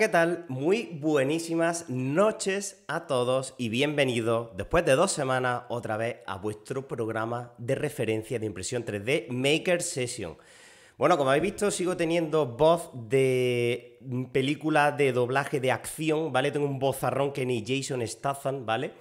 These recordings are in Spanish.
¿qué tal? Muy buenísimas noches a todos y bienvenidos después de dos semanas otra vez a vuestro programa de referencia de impresión 3D Maker Session. Bueno, como habéis visto, sigo teniendo voz de película de doblaje de acción, ¿vale? Tengo un vozarrón que ni Jason Statham, ¿vale?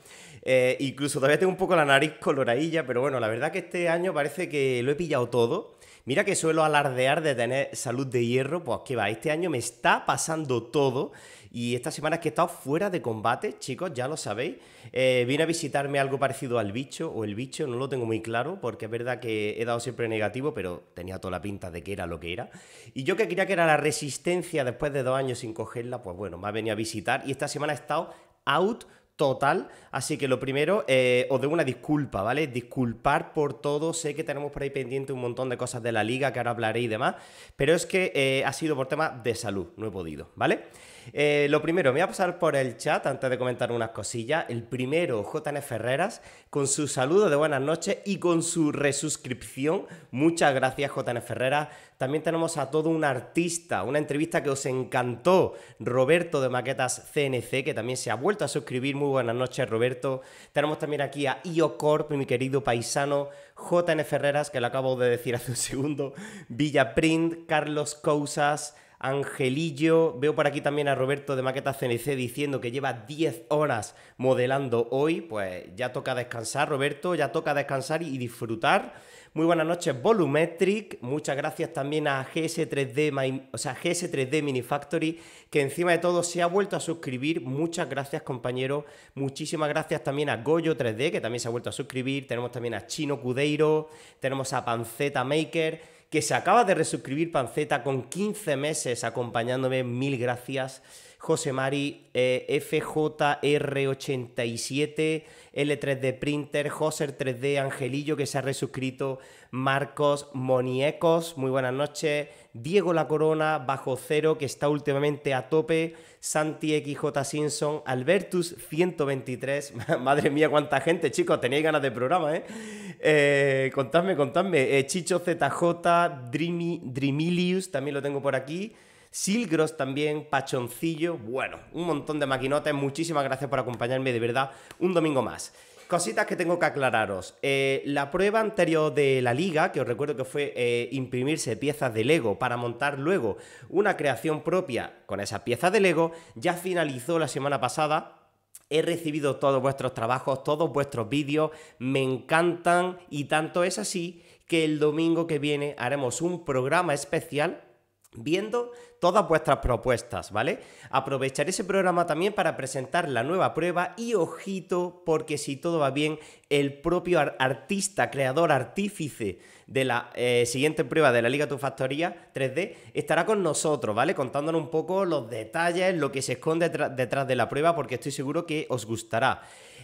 Eh, incluso todavía tengo un poco la nariz coloradilla, pero bueno, la verdad que este año parece que lo he pillado todo. Mira que suelo alardear de tener salud de hierro, pues que va, este año me está pasando todo y esta semana es que he estado fuera de combate, chicos, ya lo sabéis. Eh, vine a visitarme algo parecido al bicho o el bicho, no lo tengo muy claro, porque es verdad que he dado siempre negativo, pero tenía toda la pinta de que era lo que era. Y yo que quería que era la resistencia después de dos años sin cogerla, pues bueno, me ha venido a visitar y esta semana he estado out total. Así que lo primero, eh, os debo una disculpa, ¿vale? Disculpar por todo. Sé que tenemos por ahí pendiente un montón de cosas de la liga que ahora hablaré y demás, pero es que eh, ha sido por tema de salud, no he podido, ¿vale? Eh, lo primero, me voy a pasar por el chat antes de comentar unas cosillas. El primero, JN Ferreras, con su saludo de buenas noches y con su resuscripción. Muchas gracias, JN Ferreras. También tenemos a todo un artista, una entrevista que os encantó, Roberto de Maquetas CNC, que también se ha vuelto a suscribir. Muy buenas noches, Roberto. Tenemos también aquí a IOCorp, mi querido paisano, JN Ferreras, que lo acabo de decir hace un segundo, Villa Print, Carlos Cousas. Angelillo, veo por aquí también a Roberto de Maquetas CNC diciendo que lleva 10 horas modelando hoy, pues ya toca descansar Roberto, ya toca descansar y disfrutar. Muy buenas noches Volumetric, muchas gracias también a GS3D, o sea, GS3D Mini Factory, que encima de todo se ha vuelto a suscribir, muchas gracias compañero, muchísimas gracias también a Goyo 3D, que también se ha vuelto a suscribir, tenemos también a Chino Cudeiro, tenemos a Panceta Maker, que se acaba de resuscribir Panceta con 15 meses acompañándome. Mil gracias. José Mari, eh, FJR87, L3D Printer, Joser 3D, Angelillo que se ha resuscrito, Marcos Moniecos, muy buenas noches, Diego La Corona, Bajo Cero, que está últimamente a tope, Santi XJ Simpson, Albertus 123, madre mía cuánta gente, chicos, tenéis ganas de programa, ¿eh? eh contadme, contadme, eh, Chicho ZJ, Dreamy, Dreamilius, también lo tengo por aquí, Silgros también, Pachoncillo, bueno, un montón de maquinotes, muchísimas gracias por acompañarme, de verdad, un domingo más. Cositas que tengo que aclararos. Eh, la prueba anterior de la liga, que os recuerdo que fue eh, imprimirse piezas de Lego para montar luego una creación propia con esas piezas de Lego, ya finalizó la semana pasada, He recibido todos vuestros trabajos, todos vuestros vídeos, me encantan y tanto es así que el domingo que viene haremos un programa especial viendo todas vuestras propuestas, ¿vale? Aprovecharé ese programa también para presentar la nueva prueba y ojito, porque si todo va bien, el propio artista, creador, artífice de la eh, siguiente prueba de la Liga Tu Factoría 3D, estará con nosotros, ¿vale? Contándonos un poco los detalles, lo que se esconde detrás de la prueba, porque estoy seguro que os gustará.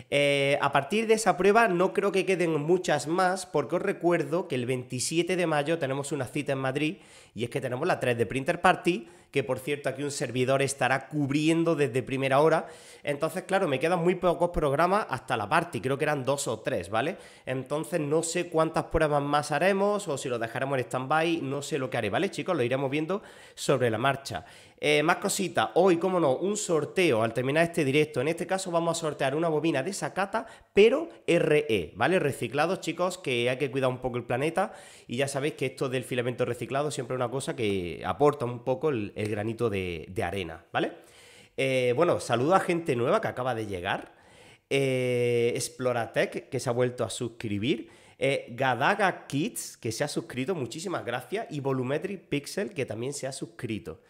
Eh, a partir de esa prueba no creo que queden muchas más, porque os recuerdo que el 27 de mayo tenemos una cita en Madrid y es que tenemos la 3D Printer Party que por cierto aquí un servidor estará cubriendo desde primera hora. Entonces, claro, me quedan muy pocos programas hasta la parte, creo que eran dos o tres, ¿vale? Entonces no sé cuántas pruebas más haremos o si lo dejaremos en stand-by, no sé lo que haré, ¿vale chicos? Lo iremos viendo sobre la marcha. Eh, más cositas, hoy, como no, un sorteo al terminar este directo. En este caso vamos a sortear una bobina de sacata pero RE, ¿vale? Reciclados, chicos, que hay que cuidar un poco el planeta. Y ya sabéis que esto del filamento reciclado siempre es una cosa que aporta un poco el, granito de, arena, ¿vale? Eh, bueno, saludo a gente nueva que acaba de llegar. Eh, Exploratec, que se ha vuelto a suscribir. Gadaga Kids, que se ha suscrito, muchísimas gracias. Y Volumetric Pixel, que también se ha suscrito.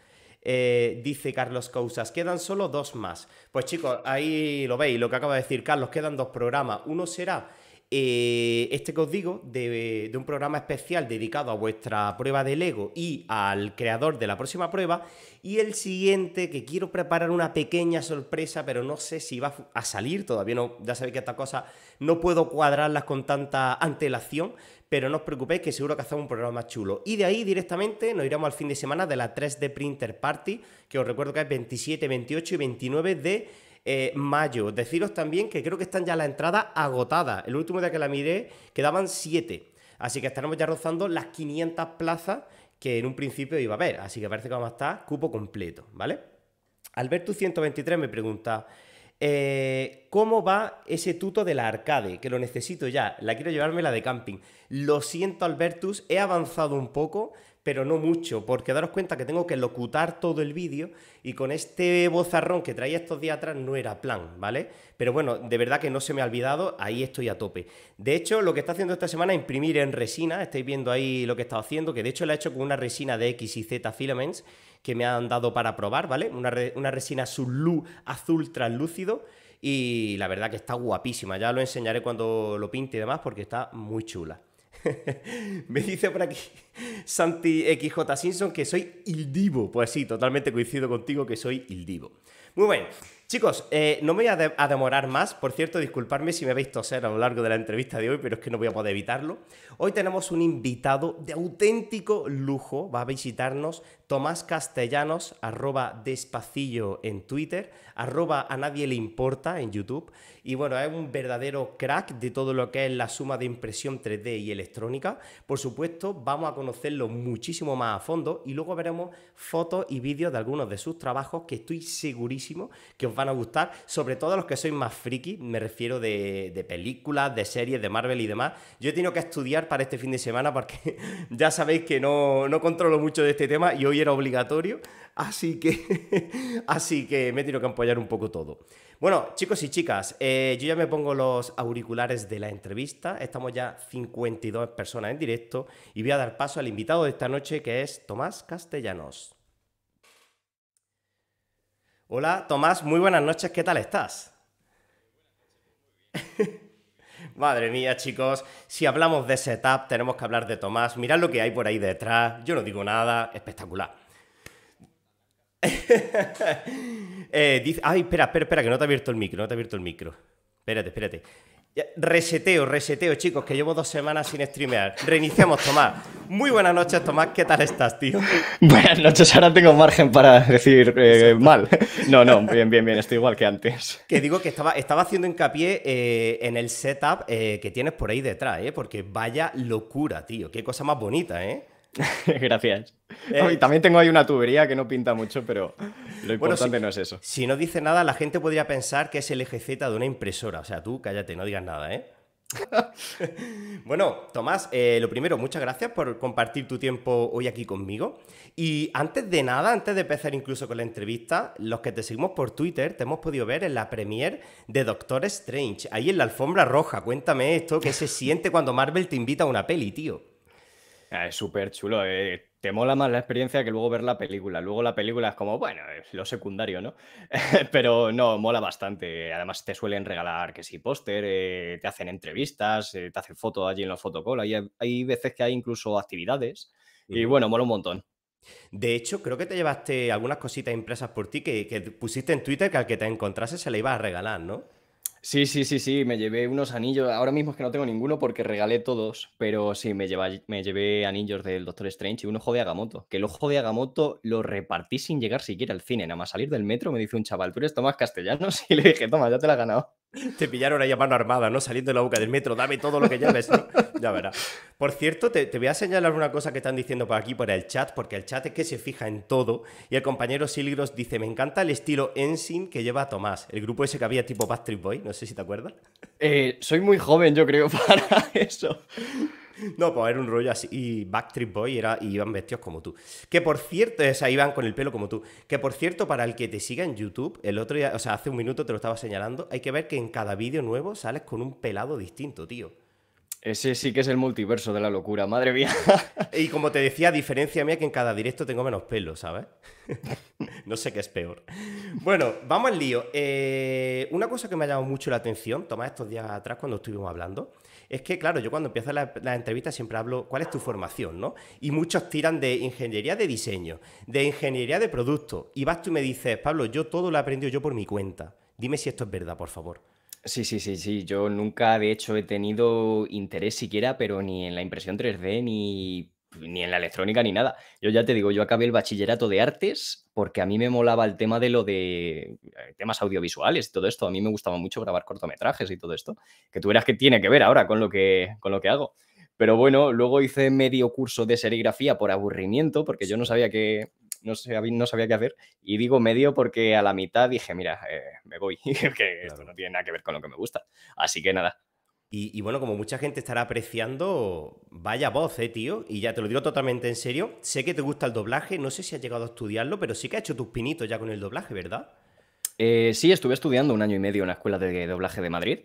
Eh, dice Carlos Cousas, quedan solo dos más. Pues chicos, ahí lo veis, lo que acaba de decir Carlos, quedan dos programas. Uno será eh, este que os digo, de, un programa especial dedicado a vuestra prueba de Lego y al creador de la próxima prueba. Y el siguiente, que quiero preparar una pequeña sorpresa, pero no sé si va a salir, todavía no, ya sabéis que estas cosas no puedo cuadrarlas con tanta antelación, pero no os preocupéis que seguro que hacemos un programa chulo. Y de ahí directamente nos iremos al fin de semana de la 3D Printer Party, que os recuerdo que es 27, 28 y 29 de eh, mayo. Deciros también que creo que están ya las entradas agotadas. El último día que la miré quedaban 7. Así que estaremos ya rozando las 500 plazas que en un principio iba a haber. Así que parece que vamos a estar cupo completo, ¿vale? albertus 123 me pregunta... Eh, ¿Cómo va ese tuto de la arcade? Que lo necesito ya. La quiero llevarme la de camping. Lo siento, Albertus. He avanzado un poco, pero no mucho, porque daros cuenta que tengo que locutar todo el vídeo y con este bozarrón que traía estos días atrás no era plan, ¿vale? Pero bueno, de verdad que no se me ha olvidado, ahí estoy a tope. De hecho, lo que está haciendo esta semana es imprimir en resina, estáis viendo ahí lo que he haciendo, que de hecho la he hecho con una resina de X y Z filaments que me han dado para probar, ¿vale? Una, una resina azul translúcido y la verdad que está guapísima, ya lo enseñaré cuando lo pinte y demás porque está muy chula. Me dice por aquí Santi XJ Simpson que soy il divo. Pues sí, totalmente coincido contigo que soy il divo. Muy bien. Chicos, eh, no me voy a, demorar más. Por cierto, disculparme si me veis toser a lo largo de la entrevista de hoy, pero es que no voy a poder evitarlo. Hoy tenemos un invitado de auténtico lujo. Va a visitarnos Tomás Castellanos, arroba despacillo en Twitter, arroba a nadie le importa en YouTube. Y bueno, es un verdadero crack de todo lo que es la suma de impresión 3D y electrónica. Por supuesto, vamos a conocerlo muchísimo más a fondo y luego veremos fotos y vídeos de algunos de sus trabajos que estoy segurísimo que os van a gustar, sobre todo a los que sois más friki, me refiero de, películas, de series, de Marvel y demás. Yo he tenido que estudiar para este fin de semana porque ya sabéis que no, no controlo mucho de este tema y hoy era obligatorio, así que, así que me he que apoyar un poco todo. Bueno, chicos y chicas, eh, yo ya me pongo los auriculares de la entrevista, estamos ya 52 personas en directo y voy a dar paso al invitado de esta noche que es Tomás Castellanos. Hola Tomás, muy buenas noches, ¿qué tal estás? Madre mía, chicos, si hablamos de setup tenemos que hablar de Tomás. Mirad lo que hay por ahí detrás, yo no digo nada, espectacular. Eh, dice... Ay, espera, espera, espera, que no te ha abierto el micro, no te ha abierto el micro. Espérate, espérate. Reseteo, reseteo, chicos, que llevo dos semanas sin streamear. Reiniciamos, Tomás. Muy buenas noches, Tomás. ¿Qué tal estás, tío? Buenas noches, ahora tengo margen para decir eh, mal. No, no, bien, bien, bien, estoy igual que antes. Que digo que estaba, estaba haciendo hincapié eh, en el setup eh, que tienes por ahí detrás, ¿eh? Porque vaya locura, tío. Qué cosa más bonita, ¿eh? Gracias. Eh, también tengo ahí una tubería que no pinta mucho, pero lo importante no es eso. Si no dice nada, la gente podría pensar que es el eje Z de una impresora. O sea, tú cállate, no digas nada, ¿eh? bueno, Tomás, eh, lo primero, muchas gracias por compartir tu tiempo hoy aquí conmigo. Y antes de nada, antes de empezar incluso con la entrevista, los que te seguimos por Twitter te hemos podido ver en la premiere de Doctor Strange, ahí en la alfombra roja. Cuéntame esto, ¿qué se siente cuando Marvel te invita a una peli, tío? Ah, es súper chulo. Eh. Te mola más la experiencia que luego ver la película. Luego la película es como, bueno, es lo secundario, ¿no? Pero no, mola bastante. Además te suelen regalar que si póster, te hacen entrevistas, eh, te hacen fotos allí en los fotocola Hay, hay veces que hay incluso actividades. Y bueno, mola un montón. De hecho, creo que te llevaste algunas cositas impresas por ti que, que pusiste en Twitter que al que te encontrase se le iba a regalar, ¿no? Sí, sí, sí, sí, me llevé unos anillos. Ahora mismo es que no tengo ninguno porque regalé todos, pero sí, me, me llevé anillos del Doctor Strange y un ojo de Agamotto. Que el ojo de Agamotto lo repartí sin llegar siquiera al cine. Nada más salir del metro me dice un chaval, tú eres Tomás Castellanos y le dije, toma, ya te la has ganado. Te pillaron ahí a mano armada, ¿no? Saliendo de la boca del metro, dame todo lo que lleves. La verás. Por cierto, te, voy a señalar una cosa que están diciendo por aquí, por el chat, porque el chat es que se fija en todo. Y el compañero Silgros dice: Me encanta el estilo Ensign que lleva Tomás, el grupo ese que había tipo Backstreet Boy. No sé si te acuerdas. Eh, soy muy joven, yo creo, para eso. No, pues era un rollo así. Y Backstreet Boy era, y iban vestidos como tú. Que por cierto, o sea, iban con el pelo como tú. Que por cierto, para el que te siga en YouTube, el otro día, o sea, hace un minuto te lo estaba señalando, hay que ver que en cada vídeo nuevo sales con un pelado distinto, tío. Ese sí que es el multiverso de la locura, madre mía. Y como te decía, diferencia mía que en cada directo tengo menos pelo, ¿sabes? no sé qué es peor. Bueno, vamos al lío. Eh, una cosa que me ha llamado mucho la atención, Tomás, estos días atrás cuando estuvimos hablando, es que, claro, yo cuando empiezo las la entrevista siempre hablo cuál es tu formación, ¿no? Y muchos tiran de ingeniería de diseño, de ingeniería de producto. Y vas tú y me dices, Pablo, yo todo lo he aprendido yo por mi cuenta. Dime si esto es verdad, por favor. Sí, sí, sí, sí. Yo nunca, de hecho, he tenido interés siquiera, pero ni en la impresión 3D, ni, ni en la electrónica, ni nada. Yo ya te digo, yo acabé el bachillerato de artes porque a mí me molaba el tema de lo de eh, temas audiovisuales y todo esto. A mí me gustaba mucho grabar cortometrajes y todo esto. Que tú verás que tiene que ver ahora con lo que, con lo que hago. Pero bueno, luego hice medio curso de serigrafía por aburrimiento, porque yo no sabía qué, no sabía, no sabía qué hacer y digo medio porque a la mitad dije, mira, eh, me voy, que esto no tiene nada que ver con lo que me gusta. Así que nada. Y, bueno, como mucha gente estará apreciando, vaya voz, eh, tío. Y ya te lo digo totalmente en serio. Sé que te gusta el doblaje, no sé si has llegado a estudiarlo, pero sí que has hecho tus pinitos ya con el doblaje, ¿verdad? Eh, sí, estuve estudiando un año y medio en la escuela de doblaje de Madrid.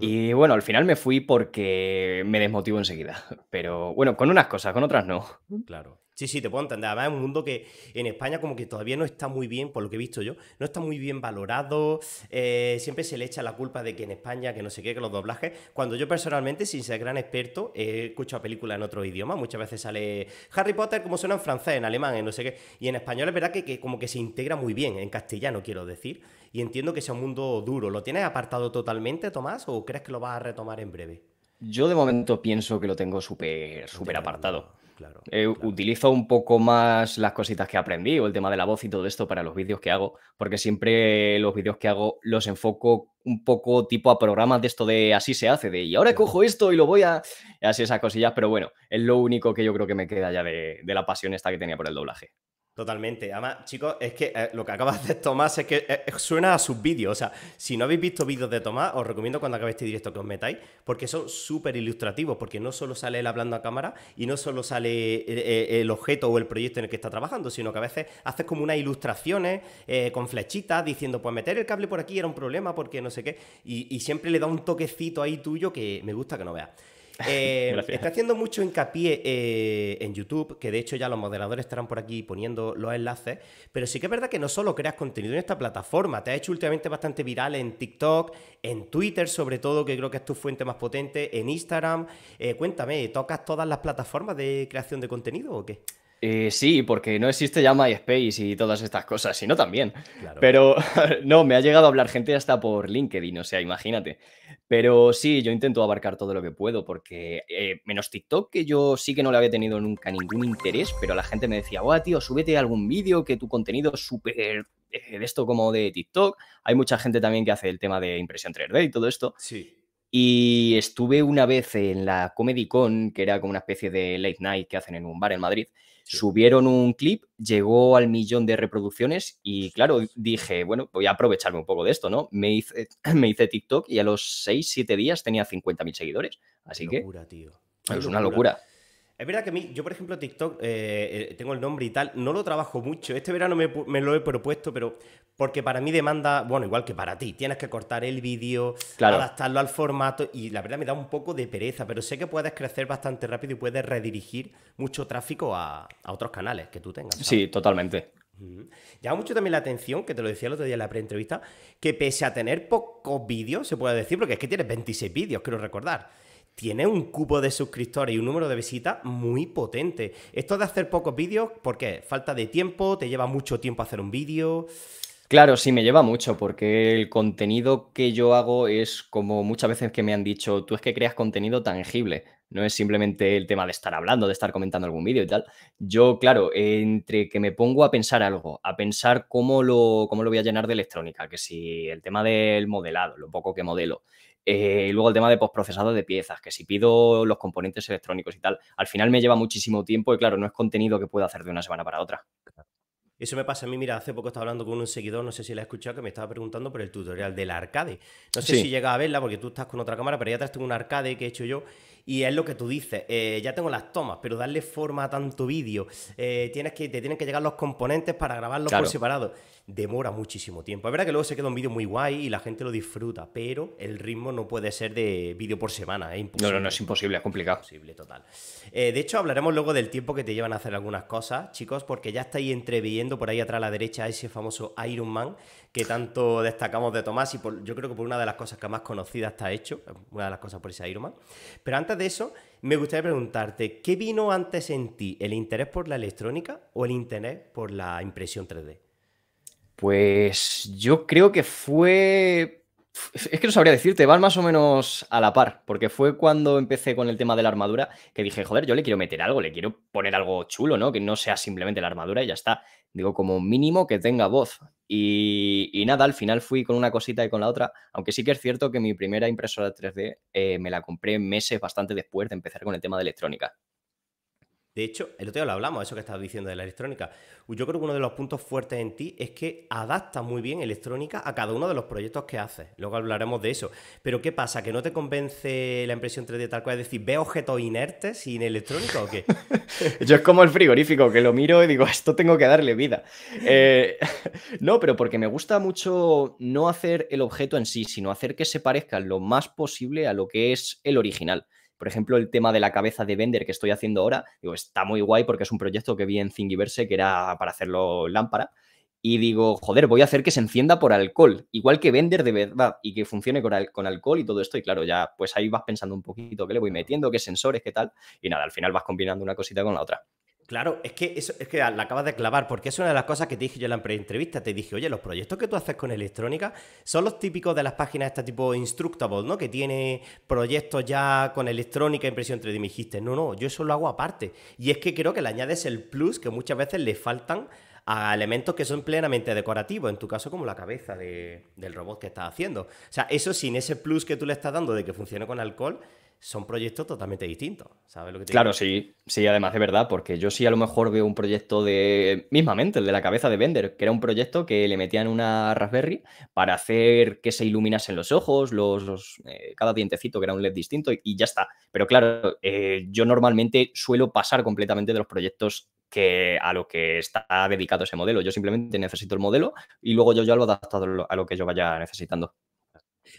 Y bueno, al final me fui porque me desmotivo enseguida. Pero bueno, con unas cosas, con otras no. Claro. Sí, sí, te puedo entender. Además, es un mundo que en España como que todavía no está muy bien, por lo que he visto yo, no está muy bien valorado. Eh, siempre se le echa la culpa de que en España, que no sé qué, que los doblajes. Cuando yo personalmente, sin ser gran experto, he escuchado películas en otro idioma. Muchas veces sale Harry Potter como suena en francés, en alemán, en no sé qué. Y en español es verdad que, como que se integra muy bien, en castellano quiero decir. Y entiendo que sea un mundo duro. ¿Lo tienes apartado totalmente, Tomás, o crees que lo vas a retomar en breve? Yo de momento pienso que lo tengo súper, súper apartado. Eh, claro, Utilizo un poco más las cositas que aprendí o el tema de la voz y todo esto para los vídeos que hago, porque siempre los vídeos que hago los enfoco un poco tipo a programas de esto de así se hace, de y ahora cojo esto y lo voy a... Así esas cosillas, pero bueno, es lo único que yo creo que me queda ya de la pasión esta que tenía por el doblaje. Totalmente. Además, chicos, es que eh, lo que acaba de hacer Tomás es que eh, eh, suena a sus vídeos. O sea, si no habéis visto vídeos de Tomás, os recomiendo cuando acabéis este directo que os metáis, porque son súper ilustrativos, porque no solo sale él hablando a cámara y no solo sale el objeto o el proyecto en el que está trabajando, sino que a veces haces como unas ilustraciones con flechitas diciendo, pues meter el cable por aquí era un problema porque no sé qué, y, y siempre le da un toquecito ahí tuyo que me gusta que no veas. Eh, está haciendo mucho hincapié eh, en YouTube, que de hecho ya los moderadores estarán por aquí poniendo los enlaces, pero sí que es verdad que no solo creas contenido en esta plataforma, te has hecho últimamente bastante viral en TikTok, en Twitter sobre todo, que creo que es tu fuente más potente, en Instagram. Eh, cuéntame, ¿tocas todas las plataformas de creación de contenido o qué? Eh, sí, porque no existe ya MySpace y todas estas cosas, sino también. Pero no, me ha llegado a hablar gente hasta por LinkedIn, o sea, imagínate. Pero sí, yo intento abarcar todo lo que puedo, porque eh, menos TikTok, que yo sí que no le había tenido nunca ningún interés, pero la gente me decía, guau, tío, súbete algún vídeo, que tu contenido es súper eh, de esto como de TikTok. Hay mucha gente también que hace el tema de impresión 3D y todo esto. Sí. Y estuve una vez en la Comedy Con, que era como una especie de late night que hacen en un bar en Madrid. Subieron un clip, llegó al millón de reproducciones y claro, dije, bueno, voy a aprovecharme un poco de esto, ¿no? Me hice, me hice TikTok y a los 6, 7 días tenía 50.000 seguidores. Así locura, que... Tío. es una locura. Es verdad que a mí, yo por ejemplo TikTok, eh, eh, tengo el nombre y tal, no lo trabajo mucho. Este verano me, me, lo he propuesto, pero porque para mí demanda, bueno, igual que para ti, tienes que cortar el vídeo, adaptarlo al formato y la verdad me da un poco de pereza, pero sé que puedes crecer bastante rápido y puedes redirigir mucho tráfico a, otros canales que tú tengas. Sí, totalmente. Llama mucho también la atención, que te lo decía el otro día en la preentrevista, que pese a tener pocos vídeos, se puede decir, porque es que tienes 26 vídeos, quiero recordar, tiene un cupo de suscriptores y un número de visitas muy potente. Esto de hacer pocos vídeos, ¿por qué? Falta de tiempo, te lleva mucho tiempo hacer un vídeo. Claro, sí, me lleva mucho porque el contenido que yo hago es como muchas veces que me han dicho, tú es que creas contenido tangible, no es simplemente el tema de estar hablando, de estar comentando algún vídeo y tal. Yo, claro, entre que me pongo a pensar algo, a pensar cómo lo, cómo lo voy a llenar de electrónica, que si el tema del modelado, lo poco que modelo, eh, luego el tema de postprocesado de piezas, que si pido los componentes electrónicos y tal, al final me lleva muchísimo tiempo y claro, no es contenido que pueda hacer de una semana para otra. Eso me pasa a mí, mira, hace poco estaba hablando con un seguidor, no sé si la he escuchado, que me estaba preguntando por el tutorial del arcade. No sé si llega a verla porque tú estás con otra cámara, pero ya atrás tengo un arcade que he hecho yo y es lo que tú dices, eh, ya tengo las tomas, pero darle forma a tanto vídeo, eh, tienes que, te tienen que llegar los componentes para grabarlos por separado. Demora muchísimo tiempo. Es verdad que luego se queda un vídeo muy guay y la gente lo disfruta, pero el ritmo no puede ser de vídeo por semana, No, no, no, es imposible, es complicado. total. Eh, de hecho, hablaremos luego del tiempo que te llevan a hacer algunas cosas, chicos, porque ya estáis entreviendo por ahí atrás a la derecha a ese famoso Iron Man que tanto destacamos de Tomás y yo creo que por una de las cosas que más conocida está hecho, una de las cosas por esa Irma. Pero antes de eso, me gustaría preguntarte, ¿qué vino antes en ti, el interés por la electrónica o el interés por la impresión 3D? Pues yo creo que fue es que no sabría decirte, van más o menos a la par, porque fue cuando empecé con el tema de la armadura que dije, joder, yo le quiero meter algo, le quiero poner algo chulo, ¿no? Que no sea simplemente la armadura y ya está. Digo, como mínimo que tenga voz. Y, nada, al final fui con una cosita y con la otra, aunque sí que es cierto que mi primera impresora 3D eh, me la compré meses bastante después de empezar con el tema de electrónica. De hecho, el otro día lo hablamos, eso que estabas diciendo de la electrónica. Yo creo que uno de los puntos fuertes en ti es que adapta muy bien electrónica a cada uno de los proyectos que haces. Luego hablaremos de eso. Pero ¿qué pasa? ¿Que no te convence la impresión 3D tal cual? Es decir, ¿ve objetos inertes sin electrónica o qué? Yo es como el frigorífico, que lo miro y digo, esto tengo que darle vida. Eh, no, pero porque me gusta mucho no hacer el objeto en sí, sino hacer que se parezca lo más posible a lo que es el original. Por ejemplo, el tema de la cabeza de vender que estoy haciendo ahora, digo, está muy guay porque es un proyecto que vi en Thingiverse que era para hacerlo lámpara. Y digo, joder, voy a hacer que se encienda por alcohol, igual que vender de verdad, y que funcione con, con alcohol y todo esto. Y claro, ya pues ahí vas pensando un poquito qué le voy metiendo, qué sensores, qué tal. Y nada, al final vas combinando una cosita con la otra. Claro, es que, eso, es que la acabas de clavar, porque es una de las cosas que te dije yo en la pre-entrevista. Te dije, oye, los proyectos que tú haces con electrónica son los típicos de las páginas de este tipo Instructable, ¿no? Que tiene proyectos ya con electrónica, impresión 3D. Me dijiste, no, no, yo eso lo hago aparte. Y es que creo que le añades el plus que muchas veces le faltan a elementos que son plenamente decorativos, en tu caso como la cabeza del robot que estás haciendo. O sea, eso sin ese plus que tú le estás dando de que funcione con alcohol, son proyectos totalmente distintos. ¿Sabes Claro, sí, sí, además de verdad, porque yo sí a lo mejor veo un proyecto de, mismamente, el de la cabeza de vender, que era un proyecto que le metían una Raspberry para hacer que se iluminasen los ojos, los, eh, cada dientecito, que era un LED distinto, y, ya está. Pero claro, eh, yo normalmente suelo pasar completamente de los proyectos que a lo que está dedicado ese modelo. Yo simplemente necesito el modelo y luego yo ya lo adapto a lo que yo vaya necesitando.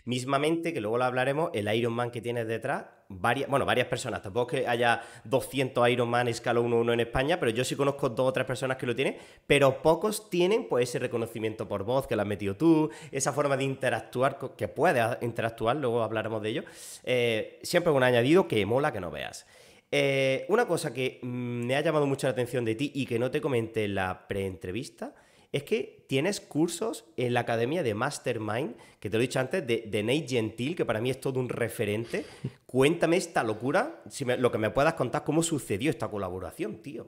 Mismamente, que luego lo hablaremos, el Iron Man que tienes detrás, varias, bueno, varias personas, tampoco que haya 200 Iron Man escala 1-1 en España, pero yo sí conozco dos o tres personas que lo tienen, pero pocos tienen pues ese reconocimiento por voz que lo has metido tú, esa forma de interactuar, que puedes interactuar, luego hablaremos de ello, eh, siempre un añadido que mola que no veas. Eh, una cosa que mm, me ha llamado mucho la atención de ti y que no te comenté en la preentrevista entrevista es que tienes cursos en la academia de Mastermind, que te lo he dicho antes, de, de Nate Gentil, que para mí es todo un referente. Cuéntame esta locura, si lo que me puedas contar, cómo sucedió esta colaboración, tío.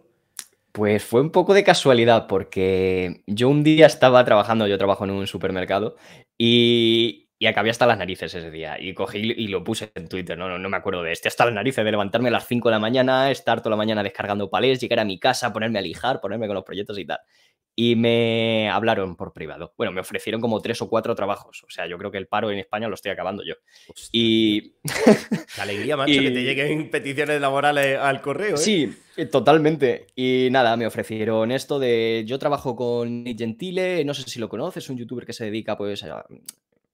Pues fue un poco de casualidad, porque yo un día estaba trabajando, yo trabajo en un supermercado, y, acabé hasta las narices ese día. Y cogí y lo puse en Twitter, no, no, me acuerdo de este. Hasta las narices de levantarme a las 5 de la mañana, estar toda la mañana descargando palés, llegar a mi casa, ponerme a lijar, ponerme con los proyectos y tal y me hablaron por privado. Bueno, me ofrecieron como tres o cuatro trabajos. O sea, yo creo que el paro en España lo estoy acabando yo. y. alegría, macho, que te lleguen peticiones laborales al correo. ¿eh? Sí, eh, totalmente. Y nada, me ofrecieron esto de. Yo trabajo con Gentile, no sé si lo conoces, un youtuber que se dedica pues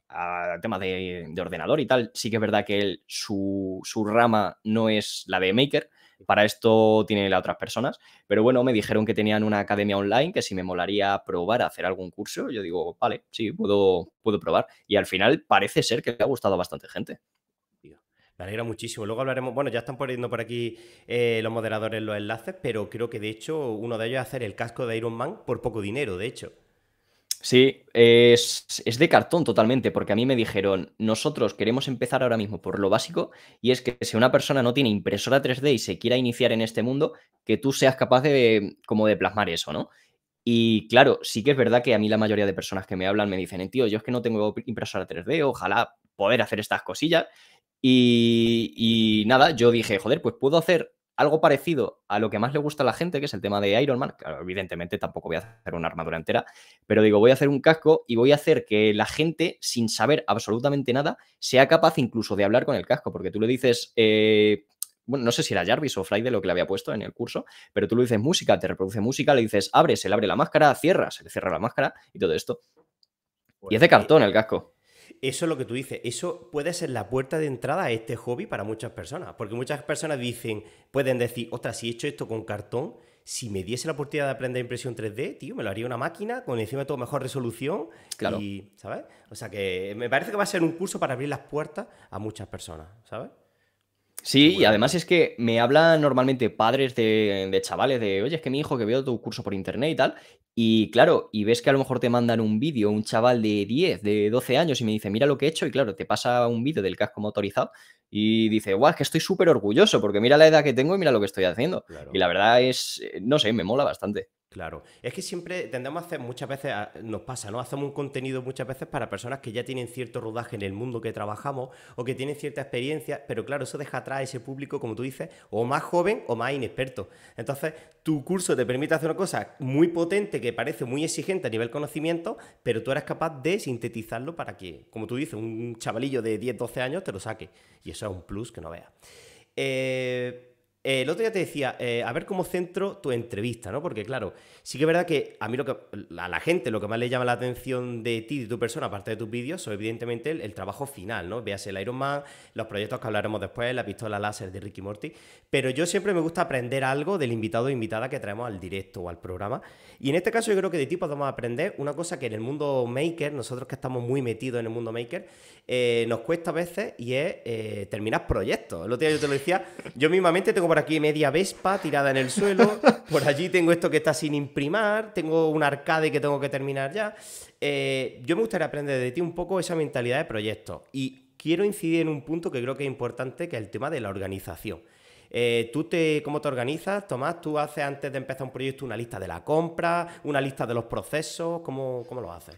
a, temas de, ordenador y tal. Sí que es verdad que su, su rama no es la de Maker para esto tienen las otras personas. Pero bueno, me dijeron que tenían una academia online, que si me molaría probar a hacer algún curso, yo digo, vale, sí, puedo, puedo probar. Y al final parece ser que le ha gustado a bastante gente. Me alegra muchísimo. Luego hablaremos, bueno, ya están poniendo por aquí eh, los moderadores los enlaces, pero creo que de hecho uno de ellos es hacer el casco de Iron Man por poco dinero, de hecho. Sí, es, es, de cartón totalmente, porque a mí me dijeron, nosotros queremos empezar ahora mismo por lo básico, y es que si una persona no tiene impresora 3D y se quiera iniciar en este mundo, que tú seas capaz de, como de plasmar eso, ¿no? Y claro, sí que es verdad que a mí la mayoría de personas que me hablan me dicen, tío, yo es que no tengo impresora 3D, ojalá poder hacer estas cosillas. Y, y nada, yo dije, joder, pues puedo hacer algo parecido a lo que más le gusta a la gente, que es el tema de Iron Man. evidentemente tampoco voy a hacer una armadura entera, pero digo, voy a hacer un casco y voy a hacer que la gente, sin saber absolutamente nada, sea capaz incluso de hablar con el casco, porque tú le dices... Eh, bueno, no sé si era Jarvis o de lo que le había puesto en el curso, pero tú le dices música, te reproduce música, le dices abre, se le abre la máscara, cierra, se le cierra la máscara y todo esto. y es de cartón el casco eso es lo que tú dices. Eso puede ser la puerta de entrada a este hobby para muchas personas. Porque muchas personas dicen, pueden decir, ostras, si he hecho esto con cartón, si me diese la oportunidad de aprender impresión 3D, tío, me lo haría una máquina con encima de todo mejor resolución. Claro. ¿sabes? O sea que me parece que va a ser un curso para abrir las puertas a muchas personas, ¿sabes? Sí, y además es que me hablan normalmente padres de, chavales de, oye, es que mi hijo que veo tu curso por internet y tal. Y claro, y ves que a lo mejor te mandan un vídeo, un chaval de 10, de 12 años y me dice, mira lo que he hecho. Y claro, te pasa un vídeo del casco motorizado y dice, guau, es que estoy súper orgulloso porque mira la edad que tengo y mira lo que estoy haciendo. Y la verdad es, eh, no sé, me mola bastante. Claro, es que siempre tendemos a hacer muchas veces, nos pasa, ¿no? Hacemos un contenido muchas veces para personas que ya tienen cierto rodaje en el mundo que trabajamos o que tienen cierta experiencia, pero claro, eso deja atrás a ese público, como tú dices, o más joven o más inexperto. Entonces, tu curso te permite hacer una cosa muy potente que parece muy exigente a nivel conocimiento, pero tú eres capaz de sintetizarlo para que, como tú dices, un chavalillo de 10, 12 años te lo saque. Y eso es un plus que no veas. Eh eh, el otro día te decía, eh, a ver cómo centro tu entrevista, ¿no? Porque claro, sí que es verdad que a mí lo que, a la gente lo que más le llama la atención de ti, de tu persona, aparte de tus vídeos, son evidentemente el, trabajo final, ¿no? Veas el Iron Man, los proyectos que hablaremos después, la pistola láser de Ricky Morty, pero yo siempre me gusta aprender algo del invitado o invitada que traemos al directo o al programa. Y en este caso yo creo que de ti podemos aprender una cosa que en el mundo maker, nosotros que estamos muy metidos en el mundo maker, eh, nos cuesta a veces y es eh, terminar proyectos. El otro día yo te lo decía, yo mismamente tengo por aquí media Vespa tirada en el suelo, por allí tengo esto que está sin imprimar, tengo un arcade que tengo que terminar ya. Eh, yo me gustaría aprender de ti un poco esa mentalidad de proyectos y quiero incidir en un punto que creo que es importante, que es el tema de la organización. ¿Tú te, cómo te organizas, Tomás? ¿Tú haces antes de empezar un proyecto una lista de la compra, una lista de los procesos? ¿Cómo, cómo lo haces?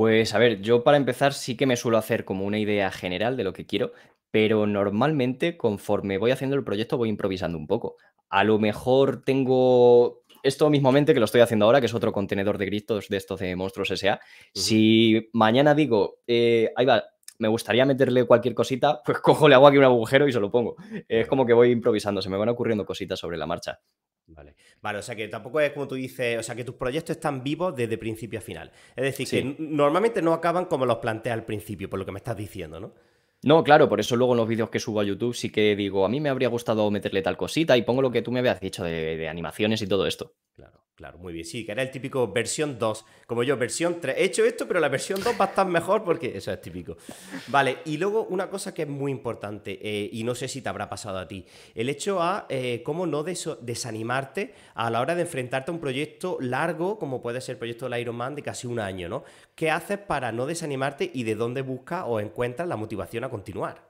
Pues a ver, yo para empezar sí que me suelo hacer como una idea general de lo que quiero, pero normalmente conforme voy haciendo el proyecto voy improvisando un poco. A lo mejor tengo esto mismamente que lo estoy haciendo ahora, que es otro contenedor de gritos de estos de Monstruos S.A. Si mañana digo, eh, ahí va, me gustaría meterle cualquier cosita, pues cojo, le hago aquí un agujero y se lo pongo. Es como que voy improvisando, se me van ocurriendo cositas sobre la marcha. Vale. vale, o sea que tampoco es como tú dices, o sea que tus proyectos están vivos desde principio a final. Es decir, que normalmente no acaban como los planteas al principio, por lo que me estás diciendo, ¿no? No, claro, por eso luego en los vídeos que subo a YouTube sí que digo, a mí me habría gustado meterle tal cosita y pongo lo que tú me habías dicho de animaciones y todo esto. Claro. Claro, muy bien. Sí, que era el típico versión 2. Como yo, versión 3. He hecho esto, pero la versión 2 va a estar mejor porque eso es típico. Vale, y luego una cosa que es muy importante, eh, y no sé si te habrá pasado a ti, el hecho a eh, cómo no desanimarte a la hora de enfrentarte a un proyecto largo, como puede ser el proyecto del Ironman de casi un año, ¿no? ¿Qué haces para no desanimarte y de dónde buscas o encuentras la motivación a continuar?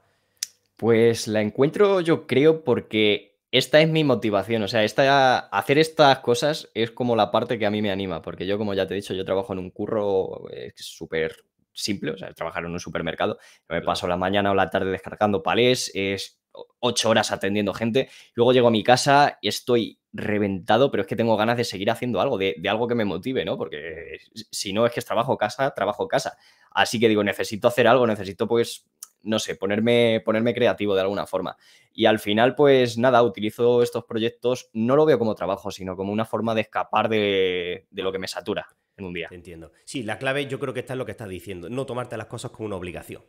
Pues la encuentro, yo creo, porque esta es mi motivación, o sea, esta, hacer estas cosas es como la parte que a mí me anima, porque yo, como ya te he dicho, yo trabajo en un curro eh, súper simple, o sea, trabajar en un supermercado, me paso la mañana o la tarde descargando palés, es ocho horas atendiendo gente, luego llego a mi casa y estoy reventado, pero es que tengo ganas de seguir haciendo algo, de, algo que me motive, ¿no? Porque eh, si no es que es trabajo casa, trabajo casa. Así que digo, necesito hacer algo, necesito pues no sé, ponerme, ponerme creativo de alguna forma. Y al final, pues nada, utilizo estos proyectos, no lo veo como trabajo, sino como una forma de escapar de, lo que me satura en un día. entiendo. Sí, la clave yo creo que está en lo que estás diciendo, no tomarte las cosas como una obligación.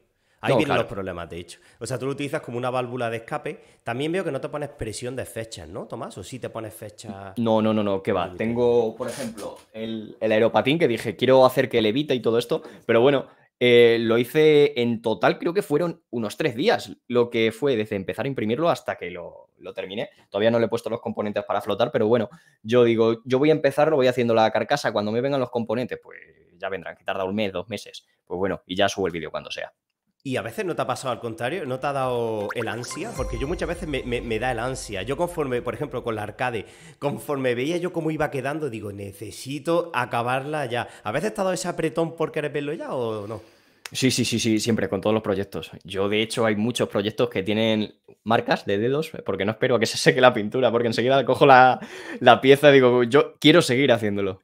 Ahí vienen los problemas, de hecho. O sea, tú lo utilizas como una válvula de escape. También veo que no te pones presión de fechas, ¿no, Tomás? ¿O sí te pones fechas? No, no, no, no, que va. Tengo, por ejemplo, el, el aeropatín que dije, quiero hacer que levita y todo esto, pero bueno, eh, lo hice en total, creo que fueron unos tres días, lo que fue desde empezar a imprimirlo hasta que lo, lo, terminé. Todavía no le he puesto los componentes para flotar, pero bueno, yo digo, yo voy a empezar, lo voy haciendo la carcasa, cuando me vengan los componentes, pues ya vendrán, que tarda un mes, dos meses. Pues bueno, y ya subo el vídeo cuando sea. Y a veces no te ha pasado al contrario, no te ha dado el ansia, porque yo muchas veces me, da el ansia. Yo conforme, por ejemplo, con la arcade, conforme veía yo cómo iba quedando, digo, necesito acabarla ya. ¿A veces te ha dado ese apretón por querer verlo ya o no? Sí, sí, sí, sí, siempre, con todos los proyectos. Yo, de hecho, hay muchos proyectos que tienen marcas de dedos, porque no espero a que se seque la pintura, porque enseguida cojo la, la pieza y digo, yo quiero seguir haciéndolo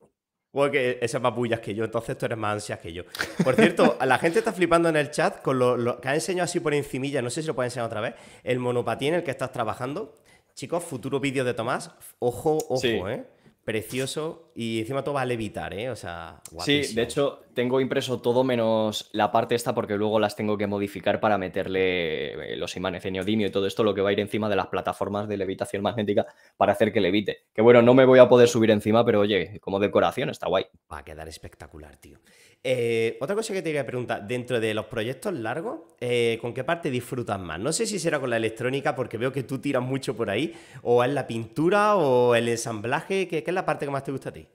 que ese más bullas que yo, entonces tú eres más ansias que yo. Por cierto, la gente está flipando en el chat con lo, que ha enseñado así por encimilla, no sé si lo pueden enseñar otra vez, el monopatín en el que estás trabajando. Chicos, futuro vídeo de Tomás, ojo, ojo, ¿eh? Precioso, y encima todo va a levitar, ¿eh? O sea, guapísimo. Sí, de hecho, tengo impreso todo menos la parte esta porque luego las tengo que modificar para meterle eh, los imanes de neodimio y todo esto, lo que va a ir encima de las plataformas de levitación magnética para hacer que levite. Que bueno, no me voy a poder subir encima, pero oye, como decoración está guay. Va a quedar espectacular, tío. Eh, otra cosa que te quería preguntar, dentro de los proyectos largos, eh, ¿con qué parte disfrutas más? No sé si será con la electrónica, porque veo que tú tiras mucho por ahí, o es la pintura, o el ensamblaje, qué es la parte que más te gusta a ti?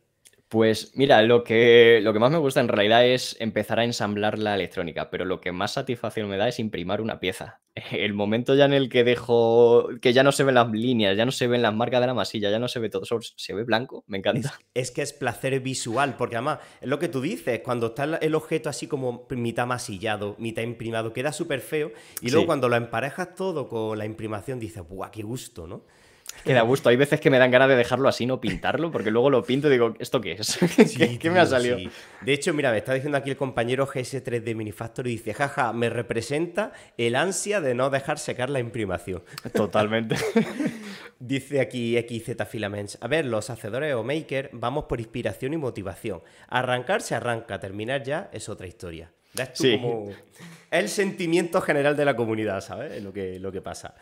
Pues mira, lo que, lo que más me gusta en realidad es empezar a ensamblar la electrónica, pero lo que más satisfacción me da es imprimir una pieza. El momento ya en el que dejo, que ya no se ven las líneas, ya no se ven las marcas de la masilla, ya no se ve todo, solo se ve blanco, me encanta. Es, que es placer visual, porque además es lo que tú dices, cuando está el objeto así como mitad masillado, mitad imprimado, queda súper feo, y luego cuando lo emparejas todo con la imprimación dices, ¡buah, qué gusto, ¿no? Que da gusto. Hay veces que me dan ganas de dejarlo así, no pintarlo, porque luego lo pinto y digo, ¿esto qué es? ¿Qué, me ha salido? De hecho, mira, me está diciendo aquí el compañero GS3 de Minifactory, dice, jaja, me representa el ansia de no dejar secar la imprimación. Totalmente. dice aquí XZ Filaments, a ver, los hacedores o makers, vamos por inspiración y motivación. Arrancar se arranca, terminar ya es otra historia. es como el sentimiento general de la comunidad, ¿sabes? Lo que, lo que pasa.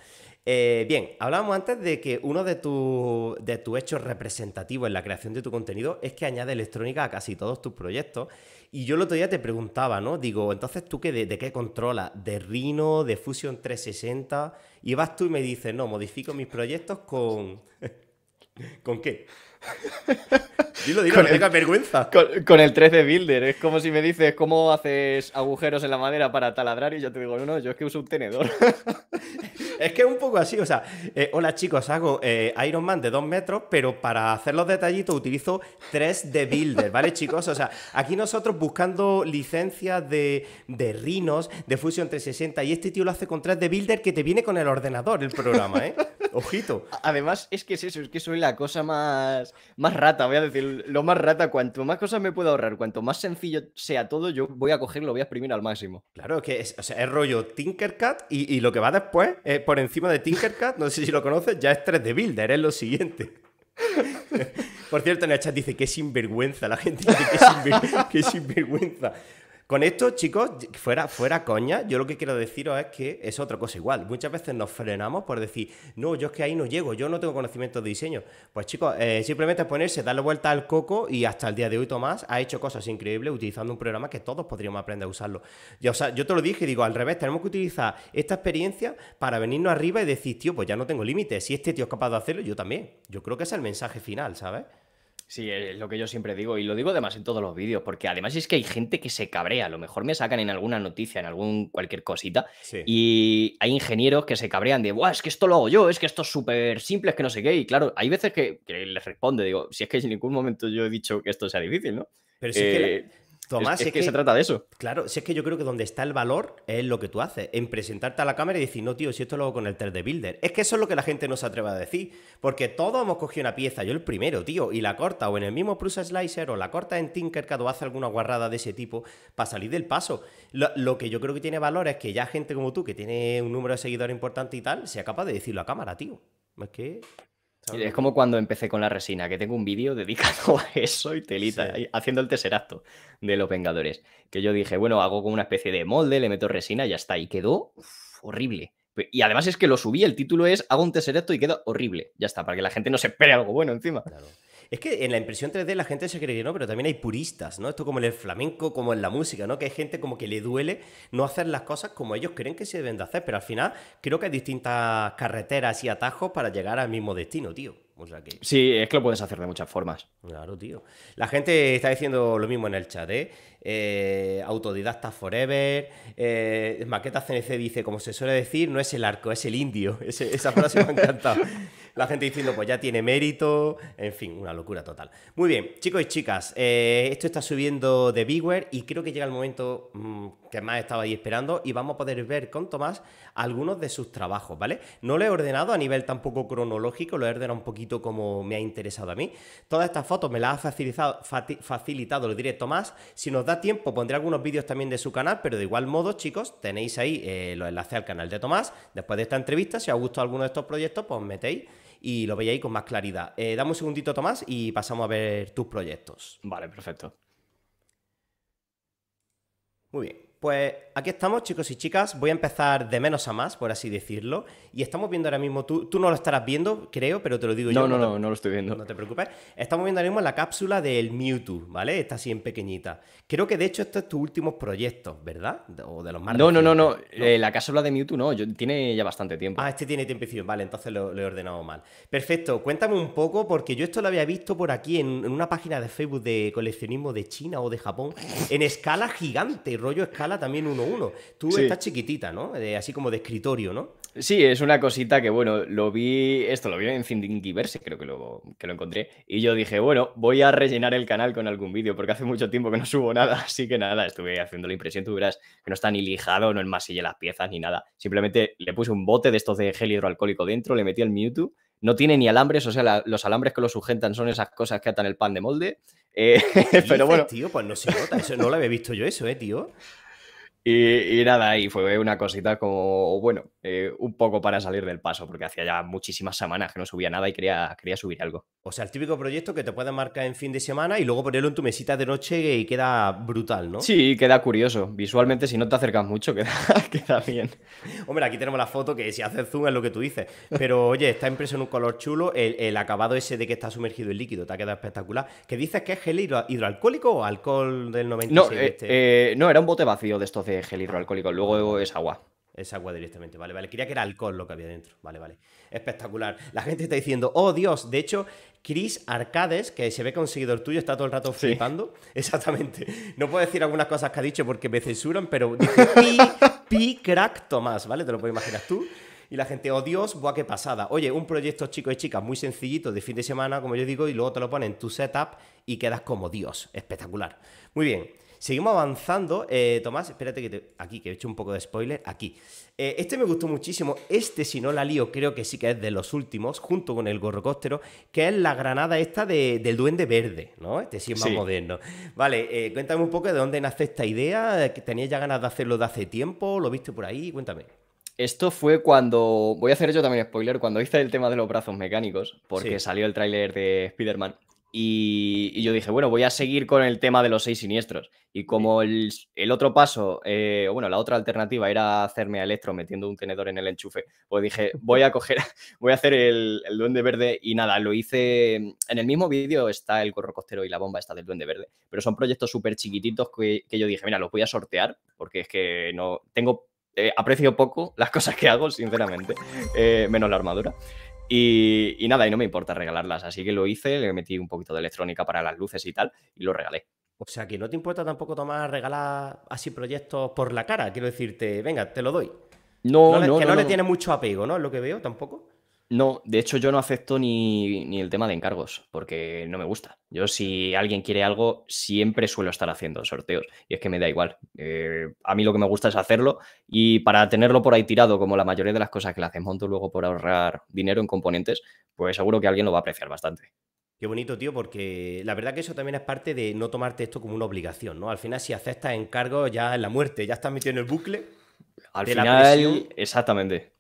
Eh, bien, hablábamos antes de que uno de tus de tu hechos representativos en la creación de tu contenido es que añade electrónica a casi todos tus proyectos. Y yo el otro día te preguntaba, ¿no? Digo, entonces tú qué, de, de qué controlas? ¿De Rhino? ¿De Fusion 360? Y vas tú y me dices, no, modifico mis proyectos con... ¿Con qué? Dilo, dilo, con no vergüenza. Con, el 3D Builder, es como si me dices cómo haces agujeros en la madera para taladrar y yo te digo, no, yo es que uso un tenedor. es que es un poco así, o sea, eh, hola chicos, hago eh, Iron Man de 2 metros, pero para hacer los detallitos utilizo 3D Builder, ¿vale chicos? O sea, aquí nosotros buscando licencias de, de Rhinos, de Fusion 360 y este tío lo hace con 3D Builder que te viene con el ordenador el programa, ¿eh? Ojito. Además, es que es eso, es que soy la cosa más más rata, voy a decir, lo más rata, cuanto más cosas me puedo ahorrar, cuanto más sencillo sea todo, yo voy a cogerlo, voy a exprimir al máximo. Claro, que es, es rollo Tinkercad y, lo que va después, eh, por encima de Tinkercad, no sé si lo conoces, ya es 3D Builder, es lo siguiente. por cierto, en el chat dice que es sinvergüenza, la gente que, es sinvergüenza. Con esto, chicos, fuera, fuera coña, yo lo que quiero deciros es que es otra cosa igual. Muchas veces nos frenamos por decir, no, yo es que ahí no llego, yo no tengo conocimiento de diseño. Pues chicos, eh, simplemente ponerse, darle vuelta al coco y hasta el día de hoy Tomás ha hecho cosas increíbles utilizando un programa que todos podríamos aprender a usarlo. Yo, o yo te lo dije, y digo, al revés, tenemos que utilizar esta experiencia para venirnos arriba y decir, tío, pues ya no tengo límites. Si este tío es capaz de hacerlo, yo también. Yo creo que es el mensaje final, ¿sabes? Sí, e, es lo que yo siempre digo y lo digo además en todos los vídeos, porque además es que hay gente que se cabrea, a lo mejor me sacan en alguna noticia, en algún cualquier cosita, y hay ingenieros que se cabrean de, Buah, es que esto lo hago yo, es que esto es súper simple, es que no sé qué, y claro, hay veces que, les responde, digo, si es que en ningún momento yo he dicho que esto sea difícil, ¿no? Pero sí que eh, Tomás, es, que, se trata de eso. Claro, si es que yo creo que donde está el valor es lo que tú haces, en presentarte a la cámara y decir, no, tío, si esto lo hago con el 3D Builder. Es que eso es lo que la gente no se atreve a decir, porque todos hemos cogido una pieza, yo el primero, tío, y la corta o en el mismo Prusa Slicer o la corta en Tinkercad o hace alguna guarrada de ese tipo para salir del paso. Lo, lo, que yo creo que tiene valor es que ya gente como tú, que tiene un número de seguidores importante y tal, sea capaz de decirlo a cámara, tío. Es que es como cuando empecé con la resina, que tengo un vídeo dedicado a eso y telita, haciendo el tesseracto de los Vengadores. Que yo dije, bueno, hago como una especie de molde, le meto resina y ya está. Y quedó horrible. Y además es que lo subí, el título es Hago un tesseracto y queda horrible. Ya está, para que la gente no se espere algo bueno encima. Claro. Es que en la impresión 3D la gente se cree que no, pero también hay puristas, ¿no? Esto como en el flamenco, como en la música, ¿no? Que hay gente como que le duele no hacer las cosas como ellos creen que se deben de hacer, pero al final creo que hay distintas carreteras y atajos para llegar al mismo destino, tío. Sí, es que lo puedes hacer de muchas formas. Claro, tío. La gente está diciendo lo mismo en el chat, ¿eh? eh autodidacta Forever. Eh, Maqueta CNC dice, como se suele decir, no es el arco, es el indio. esa frase me ha encantado la gente diciendo, pues ya tiene mérito, en fin, una locura total. Muy bien, chicos y chicas, eh, esto está subiendo de Beware y creo que llega el momento mm, que más estaba ahí esperando y vamos a poder ver con Tomás algunos de sus trabajos, ¿vale? No lo he ordenado a nivel tampoco cronológico, lo he ordenado un poquito como me ha interesado a mí. Todas estas fotos me las ha facilitado, facilitado el directo más. Si nos da tiempo, pondré algunos vídeos también de su canal, pero de igual modo, chicos, tenéis ahí eh, los enlaces al canal de Tomás. Después de esta entrevista, si os ha gustado alguno de estos proyectos, pues metéis y lo veíais con más claridad. Eh, dame un segundito, Tomás, y pasamos a ver tus proyectos. Vale, perfecto. Muy bien. Pues aquí estamos, chicos y chicas. Voy a empezar de menos a más, por así decirlo. Y estamos viendo ahora mismo, tú, no lo estarás viendo, creo, pero te lo digo yo. No, no, no, no lo estoy viendo. No te preocupes. Estamos viendo ahora mismo la cápsula del Mewtwo, ¿vale? Está así en pequeñita. Creo que de hecho esto es tu último proyecto, ¿verdad? O de los más. No, no, no, no. Eh, la cápsula de Mewtwo no, yo, tiene ya bastante tiempo. Ah, este tiene tiempo, Vale, entonces lo, he ordenado mal. Perfecto. Cuéntame un poco, porque yo esto lo había visto por aquí en, en una página de Facebook de coleccionismo de China o de Japón, en escala gigante, rollo escala también uno uno. Tú estás chiquitita, ¿no? así como de escritorio, ¿no? Sí, es una cosita que, bueno, lo vi, esto lo vi en Verse, creo que lo, que lo encontré, y yo dije, bueno, voy a rellenar el canal con algún vídeo, porque hace mucho tiempo que no subo nada, así que nada, estuve haciendo la impresión, tú verás que no está ni lijado, no enmasilla las piezas ni nada, simplemente le puse un bote de estos de gel hidroalcohólico dentro, le metí el Mewtwo, no tiene ni alambres, o sea, los alambres que lo sujetan son esas cosas que atan el pan de molde, eh, pero bueno. Tío, pues no se nota, no lo había visto yo eso, ¿eh, tío? Y, y nada, y fue una cosita como, bueno, eh, un poco para salir del paso, porque hacía ya muchísimas semanas que no subía nada y quería, quería subir algo. O sea, el típico proyecto que te puedes marcar en fin de semana y luego ponerlo en tu mesita de noche y queda brutal, ¿no? Sí, queda curioso. Visualmente, si no te acercas mucho, queda, bien. Hombre, aquí tenemos la foto que si haces zoom es lo que tú dices. Pero oye, está impreso en un color chulo. El, acabado ese de que está sumergido en líquido te ha quedado espectacular. qué dices que es gel hidroalcohólico o alcohol del 96? No, eh, este? eh, no, era un bote vacío de estos de gel hidroalcohólico. Luego es agua esa agua directamente, vale, vale. Quería que era alcohol lo que había dentro, vale, vale. Espectacular. La gente está diciendo, oh Dios, de hecho, Chris Arcades, que se ve conseguido el tuyo, está todo el rato flipando. Exactamente. No puedo decir algunas cosas que ha dicho porque me censuran, pero pi, pi crack Tomás, ¿vale? Te lo puedes imaginar tú. Y la gente, oh Dios, buah, qué pasada. Oye, un proyecto, chicos y chicas, muy sencillito, de fin de semana, como yo digo, y luego te lo ponen en tu setup y quedas como Dios. Espectacular. Muy bien. Seguimos avanzando. Eh, Tomás, espérate que Aquí, que he hecho un poco de spoiler. Aquí. Eh, este me gustó muchísimo. Este, si no la lío, creo que sí que es de los últimos, junto con el gorro costero, que es la granada esta del Duende Verde, ¿no? Este sí es más moderno. Vale, eh, cuéntame un poco de dónde nace esta idea. ¿Tenías ya ganas de hacerlo de hace tiempo? ¿Lo viste por ahí? Cuéntame. Esto fue cuando. Voy a hacer yo también spoiler. Cuando viste el tema de los brazos mecánicos, porque salió el tráiler de Spider-Man. Y, yo dije, bueno, voy a seguir con el tema de los seis siniestros. Y como el, otro paso, eh, bueno, la otra alternativa era hacerme Electro metiendo un tenedor en el enchufe, pues dije, voy a coger, voy a hacer el, Duende Verde y nada, lo hice. Mm, en el mismo vídeo está el gorro costero y la bomba está del Duende Verde, pero son proyectos súper chiquititos que, yo dije, mira, los voy a sortear porque es que no tengo. Eh, aprecio poco las cosas que hago, sinceramente, eh, menos la armadura. Y, nada, y no me importa regalarlas, así que lo hice, le metí un poquito de electrónica para las luces y tal, y lo regalé. O sea, que no te importa tampoco tomar, regalar así proyectos por la cara, quiero decirte, venga, te lo doy. No, no, Que no, le tiene mucho apego, ¿no? Es lo que veo tampoco. No, de hecho yo no acepto ni, el tema de encargos, porque no me gusta. Yo si alguien quiere algo, siempre suelo estar haciendo sorteos, y es que me da igual. Eh, a mí lo que me gusta es hacerlo y para tenerlo por ahí tirado, como la mayoría de las cosas que hacen monto luego por ahorrar dinero en componentes, pues seguro que alguien lo va a apreciar bastante. Qué bonito, tío, porque la verdad que eso también es parte de no tomarte esto como una obligación, ¿no? Al final si aceptas encargos ya en la muerte, ya estás metido en el bucle. Al final, exactamente.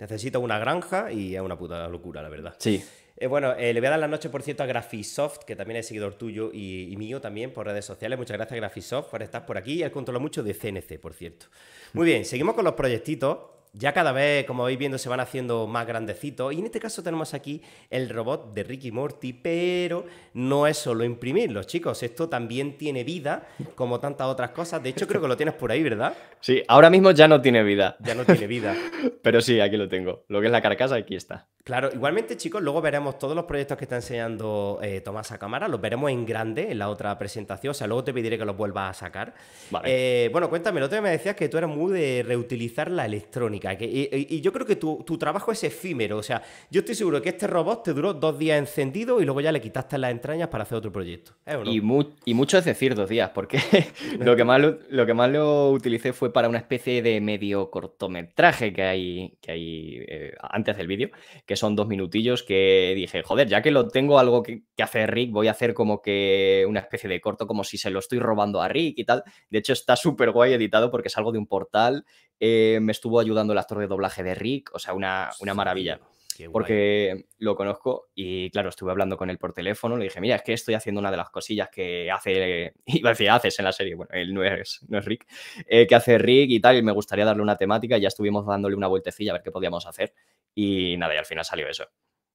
Necesito una granja y es una puta locura, la verdad. Sí. Eh, bueno, eh, le voy a dar la noche, por cierto, a Graphisoft, que también es seguidor tuyo y, mío también por redes sociales. Muchas gracias, Graphisoft, por estar por aquí. Él controla mucho de CNC, por cierto. Muy bien, seguimos con los proyectitos ya cada vez, como vais viendo, se van haciendo más grandecitos. Y en este caso tenemos aquí el robot de Ricky Morty, pero no es solo imprimirlo, chicos. Esto también tiene vida, como tantas otras cosas. De hecho, creo que lo tienes por ahí, ¿verdad? Sí, ahora mismo ya no tiene vida. Ya no tiene vida. pero sí, aquí lo tengo. Lo que es la carcasa, aquí está. Claro, igualmente, chicos, luego veremos todos los proyectos que está enseñando eh, Tomás a cámara. Los veremos en grande en la otra presentación. O sea, luego te pediré que los vuelvas a sacar. Eh, bueno, cuéntame, el otro día me decías que tú eras muy de reutilizar la electrónica y, yo creo que tu, trabajo es efímero. O sea, yo estoy seguro que este robot te duró dos días encendido y luego ya le quitaste las entrañas para hacer otro proyecto. ¿eh y, mucho es decir dos días, porque lo, que más lo, que más lo utilicé fue para una especie de medio cortometraje que hay, que hay eh, antes del vídeo, que son dos minutillos que dije, joder, ya que lo tengo algo que, que hacer Rick, voy a hacer como que una especie de corto, como si se lo estoy robando a Rick y tal. De hecho, está súper guay editado porque es algo de un portal eh, me estuvo ayudando el actor de doblaje de Rick, o sea, una, maravilla. porque lo conozco y claro, estuve hablando con él por teléfono, le dije, mira, es que estoy haciendo una de las cosillas que hace, iba a decir, haces en la serie, bueno, él no es, es Rick, eh, que hace Rick y tal, y me gustaría darle una temática, ya estuvimos dándole una vueltecilla a ver qué podíamos hacer y nada, y al final salió eso.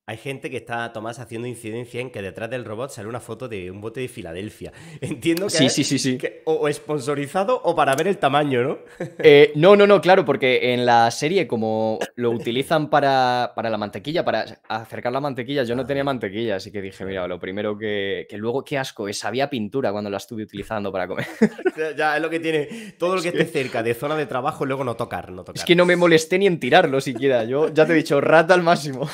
Hay gente que está, Tomás, haciendo incidencia en que detrás del robot sale una foto de un bote de Filadelfia. Entiendo que. Sí, sí, sí, sí. o, sponsorizado o para ver el tamaño, ¿no? Eh, no, no, no, claro, porque en la serie, como lo utilizan para, la mantequilla, para acercar la mantequilla, yo no tenía mantequilla, así que dije, mira, lo primero que. que luego, qué asco, es, eh, había pintura cuando la estuve utilizando para comer. ya, es lo que tiene. Todo lo que esté cerca de zona de trabajo, luego no tocar, no tocar. Es que no me molesté ni en tirarlo siquiera. Yo ya te he dicho, rata al máximo.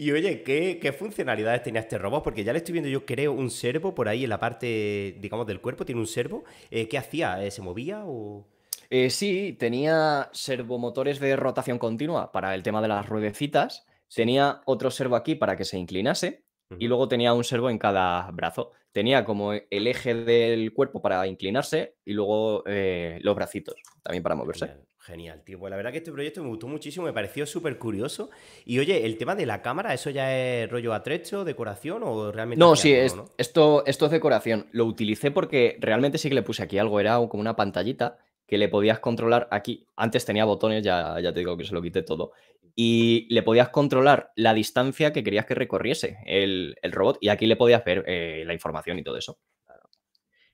Y oye, ¿qué, funcionalidades tenía este robot? Porque ya le estoy viendo, yo creo, un servo por ahí en la parte, digamos, del cuerpo, tiene un servo. Eh, ¿Qué hacía? Eh, ¿Se movía o...? Eh, sí, tenía servomotores de rotación continua para el tema de las ruedecitas. Tenía otro servo aquí para que se inclinase y luego tenía un servo en cada brazo. Tenía como el eje del cuerpo para inclinarse y luego los bracitos también para moverse. Genial, tío. Pues la verdad que este proyecto me gustó muchísimo, me pareció súper curioso. Y oye, el tema de la cámara, ¿eso ya es rollo atrecho, decoración o realmente... No, sí, es, Esto, esto es decoración. Lo utilicé porque realmente sí que le puse aquí algo, era como una pantallita que le podías controlar aquí. Antes tenía botones, ya, ya te digo que se lo quité todo. Y le podías controlar la distancia que querías que recorriese el, robot y aquí le podías ver eh, la información y todo eso.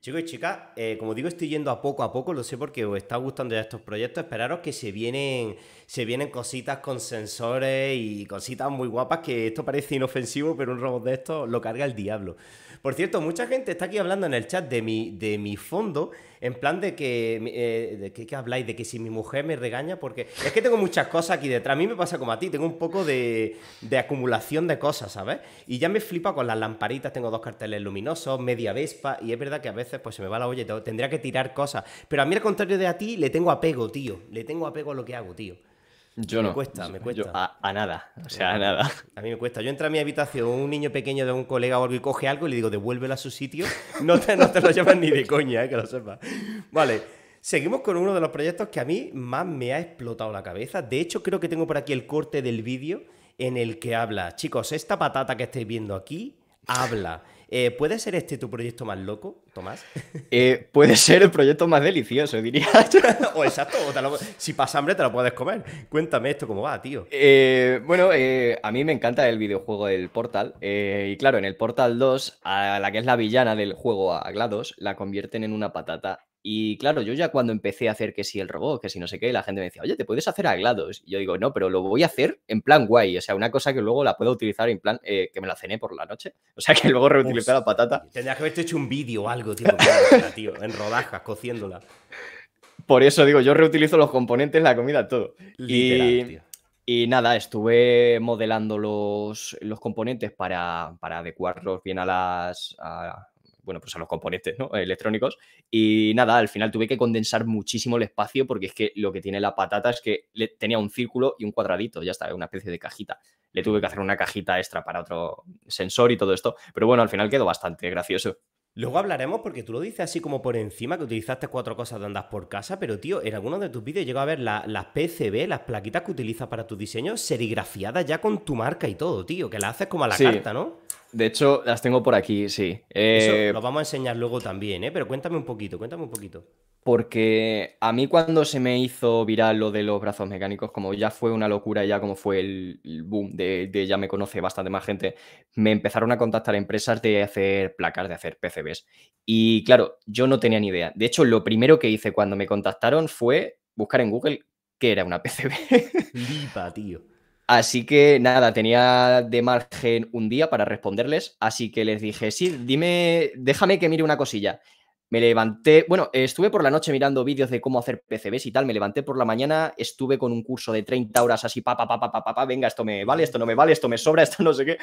Chicos y chicas, eh, como digo, estoy yendo a poco a poco, lo sé porque os está gustando ya estos proyectos. Esperaros que se vienen, se vienen cositas con sensores y cositas muy guapas que esto parece inofensivo, pero un robot de estos lo carga el diablo. Por cierto, mucha gente está aquí hablando en el chat de mi, de mi fondo, en plan de que, eh, de habláis, de que si mi mujer me regaña, porque es que tengo muchas cosas aquí detrás. A mí me pasa como a ti, tengo un poco de, de acumulación de cosas, ¿sabes? Y ya me flipa con las lamparitas, tengo dos carteles luminosos, media vespa, y es verdad que a veces pues se me va la olla y tendría que tirar cosas. Pero a mí, al contrario de a ti, le tengo apego, tío. Le tengo apego a lo que hago, tío. Yo no. Cuesta, me cuesta, me a, nada, o sea, a nada. A mí me cuesta. Yo entro a mi habitación, un niño pequeño de un colega o algo y coge algo y le digo, devuélvelo a su sitio. No te, no lo llevas ni de coña, eh, que lo sepas. Vale, seguimos con uno de los proyectos que a mí más me ha explotado la cabeza. De hecho, creo que tengo por aquí el corte del vídeo en el que habla, chicos, esta patata que estáis viendo aquí habla. Eh, ¿Puede ser este tu proyecto más loco, Tomás? Eh, puede ser el proyecto más delicioso, diría. o exacto, si pasa hambre te lo puedes comer. Cuéntame esto, ¿cómo va, tío? Eh, bueno, a mí me encanta el videojuego del Portal. y claro, en el Portal 2, a la que es la villana del juego, a GLaDOS, la convierten en una patata y claro, yo ya cuando empecé a hacer que si el robot, que si no sé qué, la gente me decía, oye, ¿te puedes hacer a GLaDOS? Y yo digo, no, pero lo voy a hacer en plan guay. O sea, una cosa que luego la puedo utilizar en plan eh, que me la cené por la noche. O sea, que luego reutilicé la patata. Tendrías que haber hecho un vídeo o algo, tío, en rodajas, cociéndola. Por eso digo, yo reutilizo los componentes, la comida, todo. Literal, y... Y nada, estuve modelando los, los componentes para, adecuarlos bien a las, bueno, pues a los componentes ¿no? electrónicos. Y nada, al final tuve que condensar muchísimo el espacio porque es que lo que tiene la patata es que tenía un círculo y un cuadradito, ya está, una especie de cajita. Le tuve que hacer una cajita extra para otro sensor y todo esto. Pero bueno, al final quedó bastante gracioso. Luego hablaremos porque tú lo dices así como por encima, que utilizaste cuatro cosas de andas por casa, pero tío, en alguno de tus vídeos llego a ver las PCB, las plaquitas que utilizas para tu diseño, serigrafiadas ya con tu marca y todo, tío, que la haces como a la carta, ¿no? De hecho, las tengo por aquí, sí. Eso eh, lo vamos a enseñar luego también, ¿eh? Pero cuéntame un poquito, cuéntame un poquito. Porque a mí cuando se me hizo viral lo de los brazos mecánicos, como ya fue una locura, ya como fue el, boom de, de ya me conoce bastante más gente, me empezaron a contactar empresas de hacer placas, de hacer PCBs. Y claro, yo no tenía ni idea. De hecho, lo primero que hice cuando me contactaron fue buscar en Google qué era una PCB. Lipa, tío. Así que nada, tenía de margen un día para responderles, así que les dije, sí, dime, déjame que mire una cosilla. Me levanté, bueno, estuve por la noche mirando vídeos de cómo hacer PCBs y tal, me levanté por la mañana, estuve con un curso de 30 horas así, papá papá, papá pa, venga, esto me vale, esto no me vale, esto me sobra, esto no sé qué.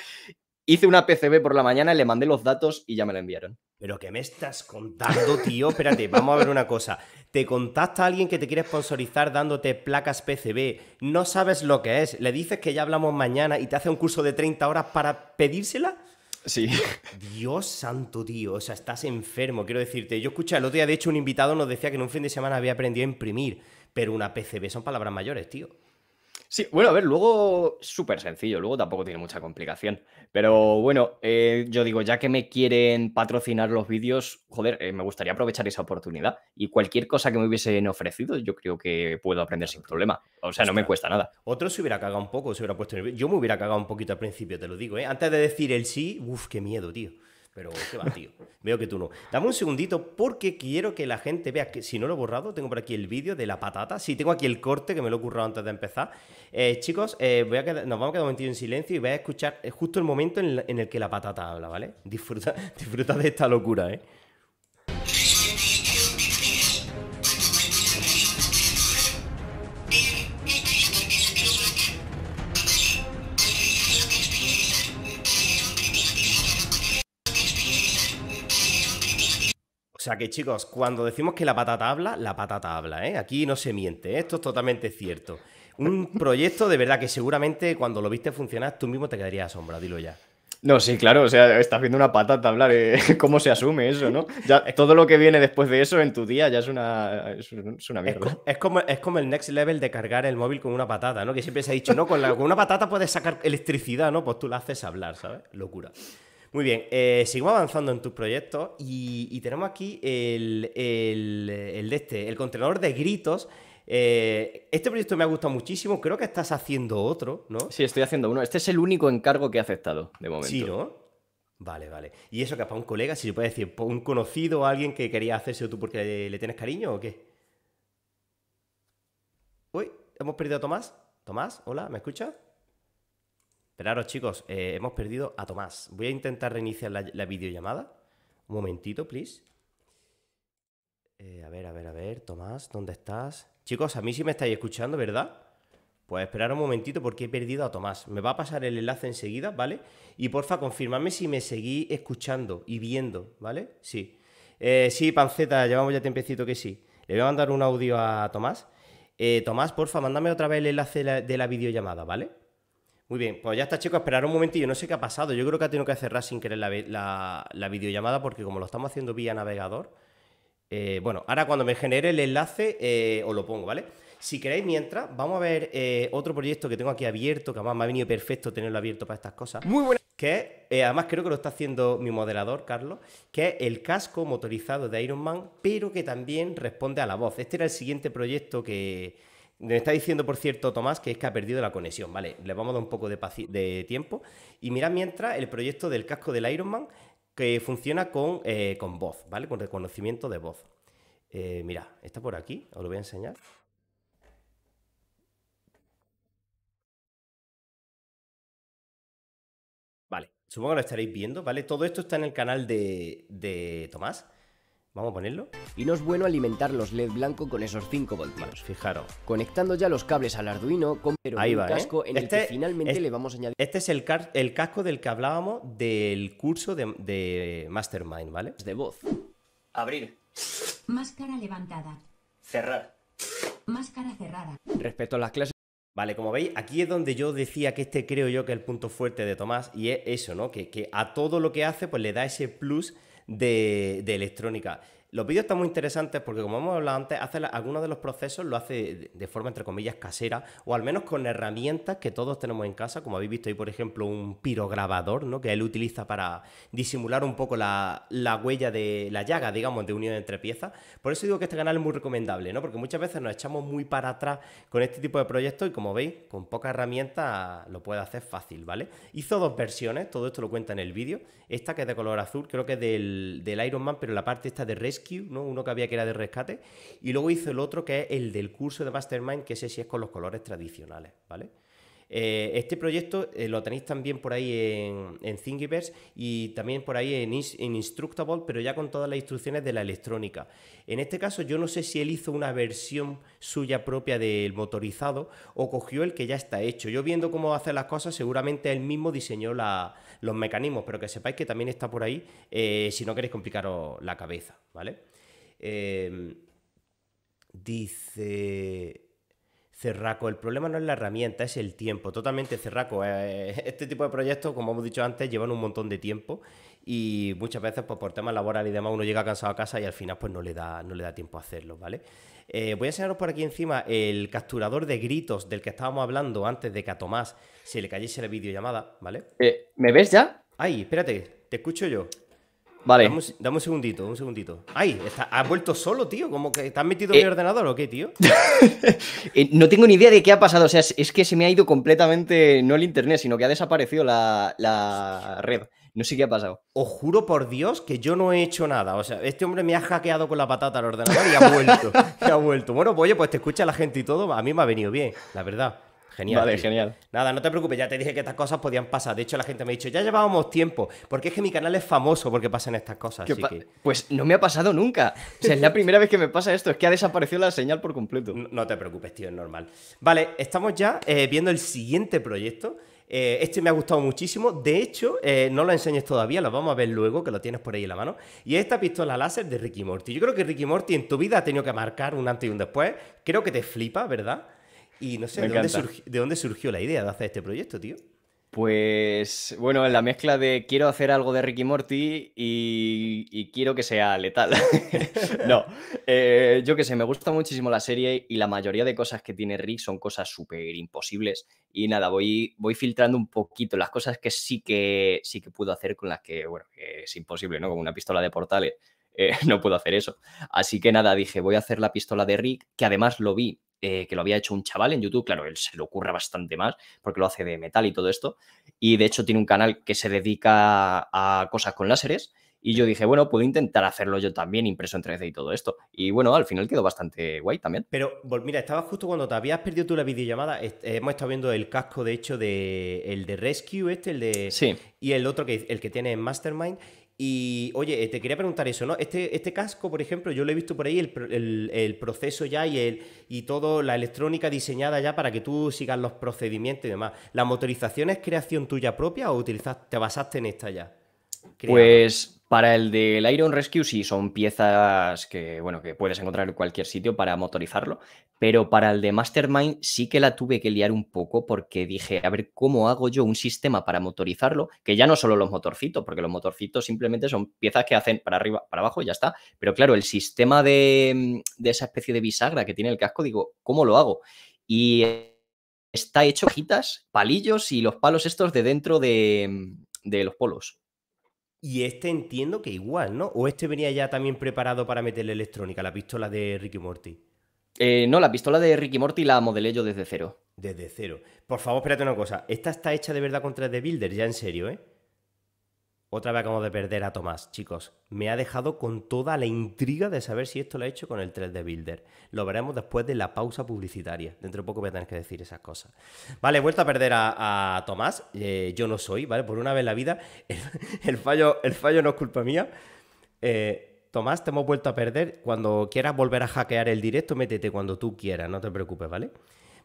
Hice una PCB por la mañana, le mandé los datos y ya me la enviaron. Pero que me estás contando, tío? Espérate, vamos a ver una cosa te contacta alguien que te quiere sponsorizar dándote placas PCB, no sabes lo que es, le dices que ya hablamos mañana y te hace un curso de 30 horas para pedírsela. Sí. Dios santo, tío. O sea, estás enfermo, quiero decirte. Yo escuché el otro día, de hecho, un invitado nos decía que en un fin de semana había aprendido a imprimir, pero una PCB son palabras mayores, tío. Sí, bueno, a ver, luego súper sencillo, luego tampoco tiene mucha complicación. Pero bueno, eh, yo digo, ya que me quieren patrocinar los vídeos, joder, eh, me gustaría aprovechar esa oportunidad. Y cualquier cosa que me hubiesen ofrecido, yo creo que puedo aprender sin problema. O sea, no me cuesta nada. Otro se hubiera cagado un poco, se hubiera puesto Yo me hubiera cagado un poquito al principio, te lo digo, ¿eh? Antes de decir el sí, uff, qué miedo, tío. Pero qué va, tío. Veo que tú no. Dame un segundito porque quiero que la gente vea que si no lo he borrado, tengo por aquí el vídeo de la patata. Sí, tengo aquí el corte que me lo he currado antes de empezar. Eh, chicos, eh, voy a nos vamos a quedar un momento en silencio y vais a escuchar eh, justo el momento en, el, que la patata habla, ¿vale? Disfruta, disfruta de esta locura, ¿eh? O sea que chicos, cuando decimos que la patata habla, la patata habla, ¿eh? Aquí no se miente, ¿eh? esto es totalmente cierto. Un proyecto de verdad que seguramente cuando lo viste funcionar tú mismo te quedarías asombrado, dilo ya. No, sí, claro, o sea, estás viendo una patata hablar, ¿eh? ¿cómo se asume eso, no? Ya, todo lo que viene después de eso en tu día ya es una, es, una mierda. Es, como, es como el next level de cargar el móvil con una patata, ¿no? Que siempre se ha dicho, no, con, la, con una patata puedes sacar electricidad, ¿no? Pues tú la haces hablar, ¿sabes? Locura. Muy bien, eh, seguimos avanzando en tus proyectos y, tenemos aquí el, de este, el contenedor de gritos. Eh, este proyecto me ha gustado muchísimo, creo que estás haciendo otro, ¿no? Sí, estoy haciendo uno. Este es el único encargo que he aceptado de momento. Sí, ¿no? Vale, vale. ¿Y eso que para un colega, si se puede decir, un conocido o alguien que quería hacerse tú porque le, le tienes cariño o qué? Uy, hemos perdido a Tomás. Tomás, hola, ¿me escuchas? Esperaros, chicos, eh, hemos perdido a Tomás. Voy a intentar reiniciar la, videollamada. Un momentito, please. Eh, a ver, a ver, a ver, Tomás, ¿dónde estás? Chicos, a mí sí me estáis escuchando, ¿verdad? Pues esperar un momentito porque he perdido a Tomás. Me va a pasar el enlace enseguida, ¿vale? Y porfa, confirmadme si me seguí escuchando y viendo, ¿vale? Sí. Eh, sí, panceta, llevamos ya tiempecito que sí. Le voy a mandar un audio a Tomás. Tomás, porfa, mándame otra vez el enlace de la videollamada, ¿vale? Muy bien, pues ya está, chicos. Esperar un momentillo. No sé qué ha pasado. Yo creo que ha tenido que cerrar sin querer la, videollamada porque como lo estamos haciendo vía navegador, eh, bueno, ahora cuando me genere el enlace eh, os lo pongo, ¿vale? Si queréis, mientras, vamos a ver eh, otro proyecto que tengo aquí abierto, que además me ha venido perfecto tenerlo abierto para estas cosas. Muy buena. Que además creo que lo está haciendo mi moderador, Carlos, que es el casco motorizado de Iron Man, pero que también responde a la voz. Este era el siguiente proyecto que, me está diciendo, por cierto, Tomás, que es que ha perdido la conexión. Vale, le vamos a dar un poco de, tiempo. Y mirad mientras el proyecto del casco del Ironman que funciona eh, con, voz, ¿vale? Con reconocimiento de voz. Eh, mira, está por aquí, os lo voy a enseñar. Vale, supongo que lo estaréis viendo, ¿vale? Todo esto está en el canal de, de Tomás. Vamos a ponerlo. Y no es bueno alimentar los LED blanco con esos 5 voltios. fijaros. Conectando ya los cables al Arduino, con Ahí ¿eh? casco en el que este finalmente le vamos a añadir. Este es el, casco del que hablábamos del curso de, Mastermind, ¿vale? De voz. Abrir. Máscara levantada. Cerrar. Máscara cerrada. Respecto a las clases. Vale, como veis, aquí es donde yo decía que este creo yo que es el punto fuerte de Tomás y es eso, ¿no? Que, que a todo lo que hace pues le da ese plus de, de electrónica. Los vídeos están muy interesantes porque, como hemos hablado antes, hace algunos de los procesos lo hace de forma, entre comillas, casera o al menos con herramientas que todos tenemos en casa, como habéis visto ahí, por ejemplo, un pirograbador, ¿no? Que él utiliza para disimular un poco la, huella de la llaga, digamos, de unión entre piezas. Por eso digo que este canal es muy recomendable, ¿no? Porque muchas veces nos echamos muy para atrás con este tipo de proyectos y, como veis, con poca herramienta lo puede hacer fácil, ¿vale? Hizo dos versiones, todo esto lo cuenta en el vídeo. Esta que es de color azul, creo que es del, del Iron Man, pero la parte esta de Race uno que había que era de rescate. Y luego hizo el otro que es el del curso de Mastermind, que sé si es con los colores tradicionales, ¿vale? Eh, este proyecto eh, lo tenéis también por ahí en, en Thingiverse y también por ahí en, Instructable, pero ya con todas las instrucciones de la electrónica. En este caso, yo no sé si él hizo una versión suya propia del motorizado o cogió el que ya está hecho. Yo viendo cómo hace las cosas, seguramente él mismo diseñó los mecanismos, pero que sepáis que también está por ahí eh, si no queréis complicaros la cabeza, ¿vale? dice... Cerraco, el problema no es la herramienta, es el tiempo. Totalmente cerraco. Eh, eh, este tipo de proyectos, como hemos dicho antes, llevan un montón de tiempo y muchas veces pues, por temas laborales y demás uno llega cansado a casa y al final pues no le da, no le da tiempo a hacerlo, ¿vale? Eh, voy a enseñaros por aquí encima el capturador de gritos del que estábamos hablando antes de que a Tomás se le cayese la videollamada, ¿vale? ¿Me ves ya? Ay, espérate, te escucho yo. Vale. Dame, un segundito, un segundito. Ay, has vuelto solo, tío. Como que estás metido en el mi eh. ordenador o qué, tío. Eh, no tengo ni idea de qué ha pasado. O sea, es, que se me ha ido completamente, no el internet, sino que ha desaparecido la, red. No sé qué ha pasado. Os juro por Dios que yo no he hecho nada. O sea, este hombre me ha hackeado con la patata al ordenador y ha vuelto. y ha vuelto. Bueno, pues oye, pues te escucha la gente y todo. A mí me ha venido bien, la verdad. Genial. Vale, genial. Nada, no te preocupes, ya te dije que estas cosas podían pasar. De hecho, la gente me ha dicho, ya llevábamos tiempo, porque es que mi canal es famoso porque pasan estas cosas. Pues no me ha pasado nunca. es la primera vez que me pasa esto, es que ha desaparecido la señal por completo. No, te preocupes, tío, es normal. Vale, estamos ya eh, viendo el siguiente proyecto. Eh, este me ha gustado muchísimo. De hecho, eh, no lo enseñes todavía, lo vamos a ver luego, que lo tienes por ahí en la mano. Y esta pistola láser de Ricky Morty. Yo creo que Ricky Morty en tu vida ha tenido que marcar un antes y un después. Creo que te flipa, ¿verdad? Y no sé, ¿de dónde, surgió, la idea de hacer este proyecto, tío? Pues bueno, en la ah. mezcla de quiero hacer algo de Ricky Morty y, quiero que sea letal. no, eh, yo qué sé, me gusta muchísimo la serie y la mayoría de cosas que tiene Rick son cosas súper imposibles. Y nada, voy, voy filtrando un poquito las cosas que sí que sí que puedo hacer con las que, bueno, que es imposible, ¿no? con una pistola de portales. Eh, no puedo hacer eso. Así que nada, dije, voy a hacer la pistola de Rick, que además lo vi eh, que lo había hecho un chaval en YouTube, claro, él se lo ocurre bastante más porque lo hace de metal y todo esto, y de hecho tiene un canal que se dedica a cosas con láseres, y yo dije, bueno, puedo intentar hacerlo yo también, impreso en 3D y todo esto. Y bueno, al final quedó bastante guay también. Pero, mira, estaba justo cuando te habías perdido tú la videollamada. Eh, hemos estado viendo el casco, de hecho, de el de Rescue, este, el de. Sí. Y el otro que el que tiene Mastermind. Y oye, te quería preguntar eso, ¿no? Este, este casco, por ejemplo, yo lo he visto por ahí, el, proceso ya y, el, y toda la electrónica diseñada ya para que tú sigas los procedimientos y demás. ¿La motorización es creación tuya propia o utilizas, te basaste en esta ya? Pues para el del Iron Rescue sí son piezas que, bueno, que puedes encontrar en cualquier sitio para motorizarlo, pero para el de Mastermind sí que la tuve que liar un poco porque dije, a ver, ¿cómo hago yo un sistema para motorizarlo? Que ya no solo los motorcitos, porque los motorcitos simplemente son piezas que hacen para arriba, para abajo y ya está. Pero claro, el sistema de, mm, esa especie de bisagra que tiene el casco, digo, ¿cómo lo hago? Y está hecho hojitas, palillos y los palos estos de dentro de, mm, de los polos. Y este entiendo que igual, ¿no? ¿O este venía ya también preparado para meterle electrónica, la pistola de Ricky Morty? Eh, no, la pistola de Ricky Morty la modelé yo desde cero. Desde cero. Por favor, espérate una cosa. Esta está hecha de verdad contra The Builder, ya en serio, ¿eh? Otra vez acabamos de perder a Tomás, chicos. Me ha dejado con toda la intriga de saber si esto lo ha hecho con el 3D Builder. Lo veremos después de la pausa publicitaria. Dentro de poco voy a tener que decir esas cosas. Vale, he vuelto a perder a, Tomás. Eh, yo no soy, ¿vale? Por una vez en la vida, el, fallo, el fallo no es culpa mía. Eh, Tomás, te hemos vuelto a perder. Cuando quieras volver a hackear el directo, métete cuando tú quieras, no te preocupes, ¿vale?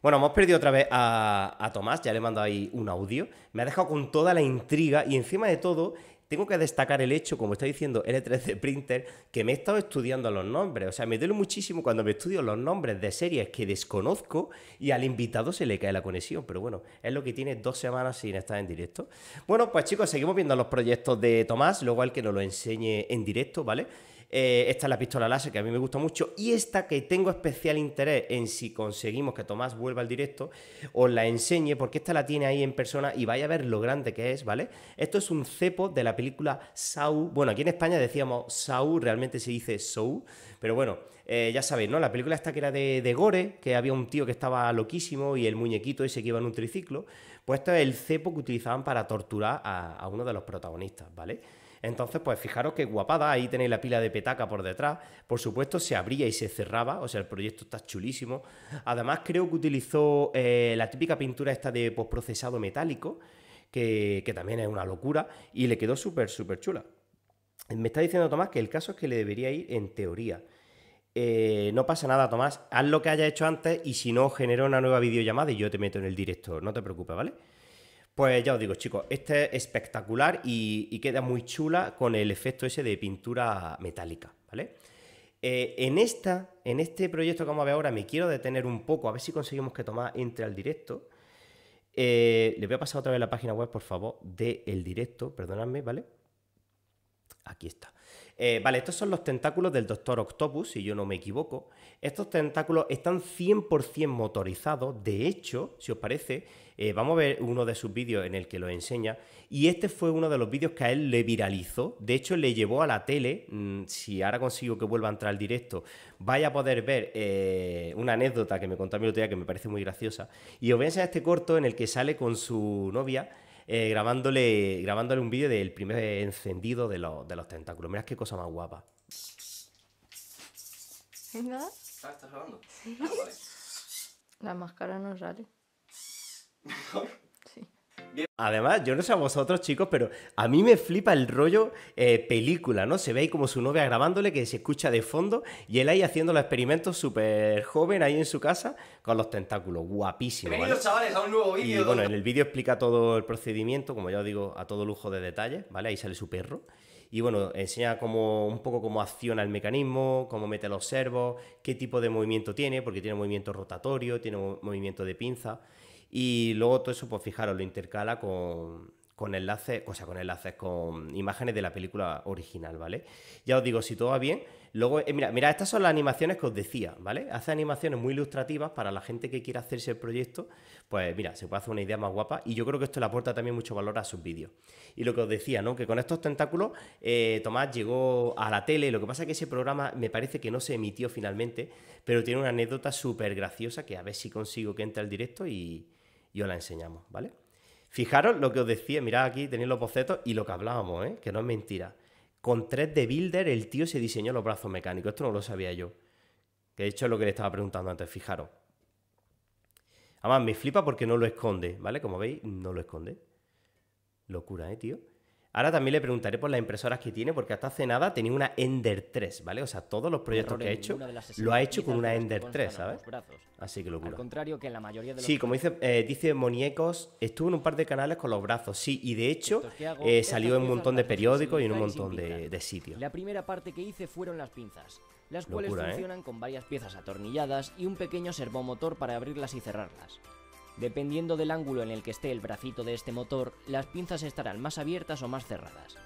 Bueno, hemos perdido otra vez a, Tomás, ya le he mandado ahí un audio. Me ha dejado con toda la intriga y encima de todo tengo que destacar el hecho, como está diciendo L3D Printer, que me he estado estudiando los nombres. O sea, me duele muchísimo cuando me estudio los nombres de series que desconozco y al invitado se le cae la conexión. Pero bueno, es lo que tiene dos semanas sin estar en directo. Bueno, pues chicos, seguimos viendo los proyectos de Tomás, luego al que nos lo enseñe en directo, ¿vale? Eh, esta es la pistola láser, que a mí me gusta mucho. Y esta que tengo especial interés en si conseguimos que Tomás vuelva al directo, os la enseñe, porque esta la tiene ahí en persona y vaya a ver lo grande que es, ¿vale? Esto es un cepo de la película S.A.U., Bueno, aquí en España decíamos S.A.U., realmente se dice S.O.U., pero bueno, eh, ya sabéis, ¿no? La película esta que era de, Gore, que había un tío que estaba loquísimo y el muñequito ese que iba en un triciclo. Pues esto es el cepo que utilizaban para torturar a uno de los protagonistas, ¿vale? Entonces, pues fijaros qué guapada, ahí tenéis la pila de petaca por detrás. Por supuesto, se abría y se cerraba, o sea, el proyecto está chulísimo. Además, creo que utilizó eh, la típica pintura esta de postprocesado metálico, que, también es una locura, y le quedó súper, súper chula. Me está diciendo Tomás que el caso es que le debería ir en teoría. Eh, no pasa nada, Tomás. Haz lo que haya hecho antes y si no, genera una nueva videollamada y yo te meto en el director, No te preocupes, ¿vale? Pues ya os digo, chicos, este es espectacular y, queda muy chula con el efecto ese de pintura metálica, ¿vale? Eh, en, esta, en este proyecto que vamos a ver ahora me quiero detener un poco, a ver si conseguimos que Tomás entre al directo. Eh, le voy a pasar otra vez la página web, por favor, del directo, perdonadme, ¿vale? Aquí está. Eh, vale, estos son los tentáculos del Doctor Octopus, si yo no me equivoco. Estos tentáculos están 100% motorizados. De hecho, si os parece, eh, vamos a ver uno de sus vídeos en el que lo enseña. Y este fue uno de los vídeos que a él le viralizó. De hecho, le llevó a la tele. Mm, si ahora consigo que vuelva a entrar al directo, vaya a poder ver eh, una anécdota que me contó mi otro día que me parece muy graciosa. Y os voy a enseñar este corto en el que sale con su novia. Eh, grabándole, grabándole un vídeo del primer encendido de, los, de los tentáculos. Mirad qué cosa más guapa. Ah, ah, la máscara no sale. Además, yo no sé a vosotros, chicos, pero a mí me flipa el rollo eh, película, ¿no? Se ve ahí como su novia grabándole, que se escucha de fondo, y él ahí haciendo los experimentos súper joven ahí en su casa con los tentáculos. Guapísimo. Bienvenidos, chavales, a un nuevo vídeo. Y bueno, en el vídeo explica todo el procedimiento, como ya os digo, a todo lujo de detalles, ¿vale? Ahí sale su perro. Y bueno, enseña como un poco cómo acciona el mecanismo, cómo mete los servos, qué tipo de movimiento tiene, porque tiene movimiento rotatorio, tiene movimiento de pinza. Y luego todo eso, pues fijaros, lo intercala con, enlaces, o sea, con enlaces, con imágenes de la película original, ¿vale? Ya os digo, si todo va bien, luego, eh, mira, mira, estas son las animaciones que os decía, ¿vale? Hace animaciones muy ilustrativas para la gente que quiera hacerse el proyecto, pues mira, se puede hacer una idea más guapa y yo creo que esto le aporta también mucho valor a sus vídeos. Y lo que os decía, ¿no? Que con estos tentáculos, eh, Tomás llegó a la tele, lo que pasa es que ese programa me parece que no se emitió finalmente, pero tiene una anécdota súper graciosa que a ver si consigo que entre al directo y, y os la enseñamos, ¿vale? Fijaros lo que os decía, mirad aquí, tenéis los bocetos y lo que hablábamos, ¿eh? que no es mentira. Con 3D Builder el tío se diseñó los brazos mecánicos, esto no lo sabía yo. Que de hecho es lo que le estaba preguntando antes, fijaros. Además, me flipa porque no lo esconde, ¿vale? Como veis, no lo esconde. Locura, ¿eh, tío? Ahora también le preguntaré por las impresoras que tiene, porque hasta hace nada tenía una Ender 3, ¿vale? O sea, todos los proyectos que ha hecho, lo ha hecho con una Ender 3, ¿sabes? Así que locura. Al contrario que la mayoría de los Sí, como dice, eh, dice Moniecos, estuvo en un par de canales con los brazos, sí, y de hecho eh, salió en un montón de periódicos y en un montón de, sitios. La primera parte que hice fueron las pinzas las cuales ¿eh? funcionan con varias piezas atornilladas y un pequeño servomotor para abrirlas y cerrarlas. Dependiendo del ángulo en el que esté el bracito de este motor, las pinzas estarán más abiertas o más cerradas.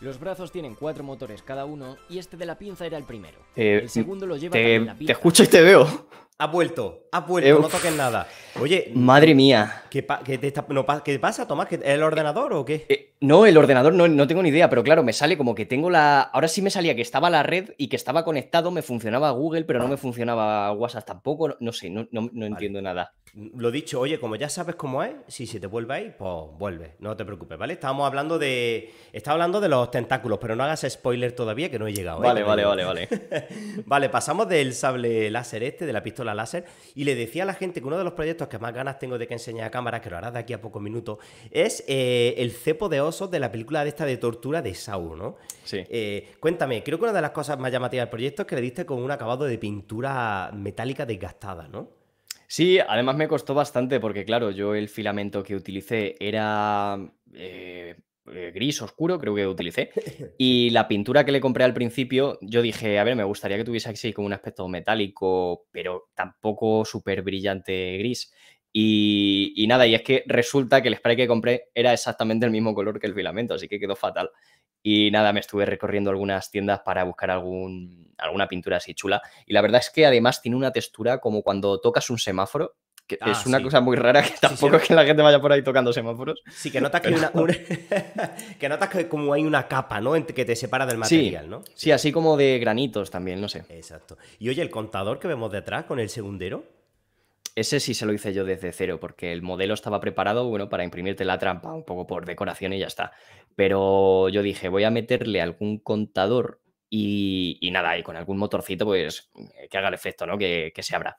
Los brazos tienen cuatro motores cada uno y este de la pinza era el primero. Eh, el segundo lo lleva te, la pinza. Te escucho y te veo. Ha vuelto, ha vuelto, no toques nada. Oye, madre mía. ¿Qué, pasa, Tomás? ¿El ordenador o qué? Eh, no, el ordenador no, tengo ni idea, pero claro, me sale como que tengo la. Ahora sí me salía que estaba la red y que estaba conectado, me funcionaba Google, pero no me funcionaba WhatsApp tampoco. No, sé, no, entiendo nada lo dicho, oye, como ya sabes cómo es, si se te vuelve ahí, pues vuelve, no te preocupes, ¿vale? Estábamos hablando de. Está hablando de los tentáculos, pero no hagas spoiler todavía que no he llegado. ¿eh? Vale, vale, vale, vale. vale, pasamos del sable láser este, de la pistola láser, y le decía a la gente que uno de los proyectos que más ganas tengo de que enseñe a cámara, que lo harás de aquí a pocos minutos, es eh, el cepo de osos de la película de esta de tortura de Saur, ¿no? Sí. Eh, cuéntame, creo que una de las cosas más llamativas del proyecto es que le diste con un acabado de pintura metálica desgastada, ¿no? Sí, además me costó bastante porque, claro, yo el filamento que utilicé era eh, eh, gris oscuro, creo que utilicé. Y la pintura que le compré al principio, yo dije, a ver, me gustaría que tuviese así como un aspecto metálico, pero tampoco súper brillante gris. Y, y, nada, y es que resulta que el spray que compré era exactamente el mismo color que el filamento, así que quedó fatal. Y nada, me estuve recorriendo algunas tiendas para buscar algún, alguna pintura así chula. Y la verdad es que además tiene una textura como cuando tocas un semáforo, que ah, es una cosa muy rara que tampoco es que la gente vaya por ahí tocando semáforos. Sí, que notas que, que, notas que como hay una capa, ¿no? Que te separa del material, ¿no? Sí, así como de granitos también, no sé. Exacto. Y oye, el contador que vemos detrás con el segundero. Ese sí se lo hice yo desde cero, porque el modelo estaba preparado, bueno, para imprimirte la trampa, un poco por decoración y ya está. Pero yo dije, voy a meterle algún contador y, nada, y con algún motorcito, pues eh, que haga el efecto, ¿no? Que, se abra.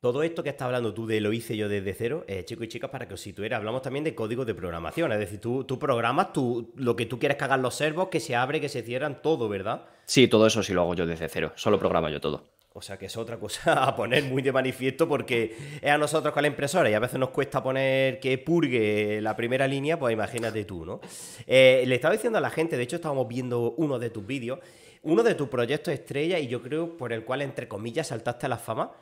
Todo esto que estás hablando tú de lo hice yo desde cero, eh, chicos y chicas, para que os situéis, hablamos también de código de programación. Es decir, tú, tú programas lo que tú quieres que hagan los servos, que se abre, que se cierran, todo, ¿verdad? Sí, todo eso sí lo hago yo desde cero. Solo programa yo todo. O sea que es otra cosa a poner muy de manifiesto porque es a nosotros con la impresora y a veces nos cuesta poner que purgue la primera línea, pues imagínate tú, ¿no? Eh, le estaba diciendo a la gente, de hecho estábamos viendo uno de tus vídeos, uno de tus proyectos estrella y yo creo por el cual entre comillas saltaste a la fama,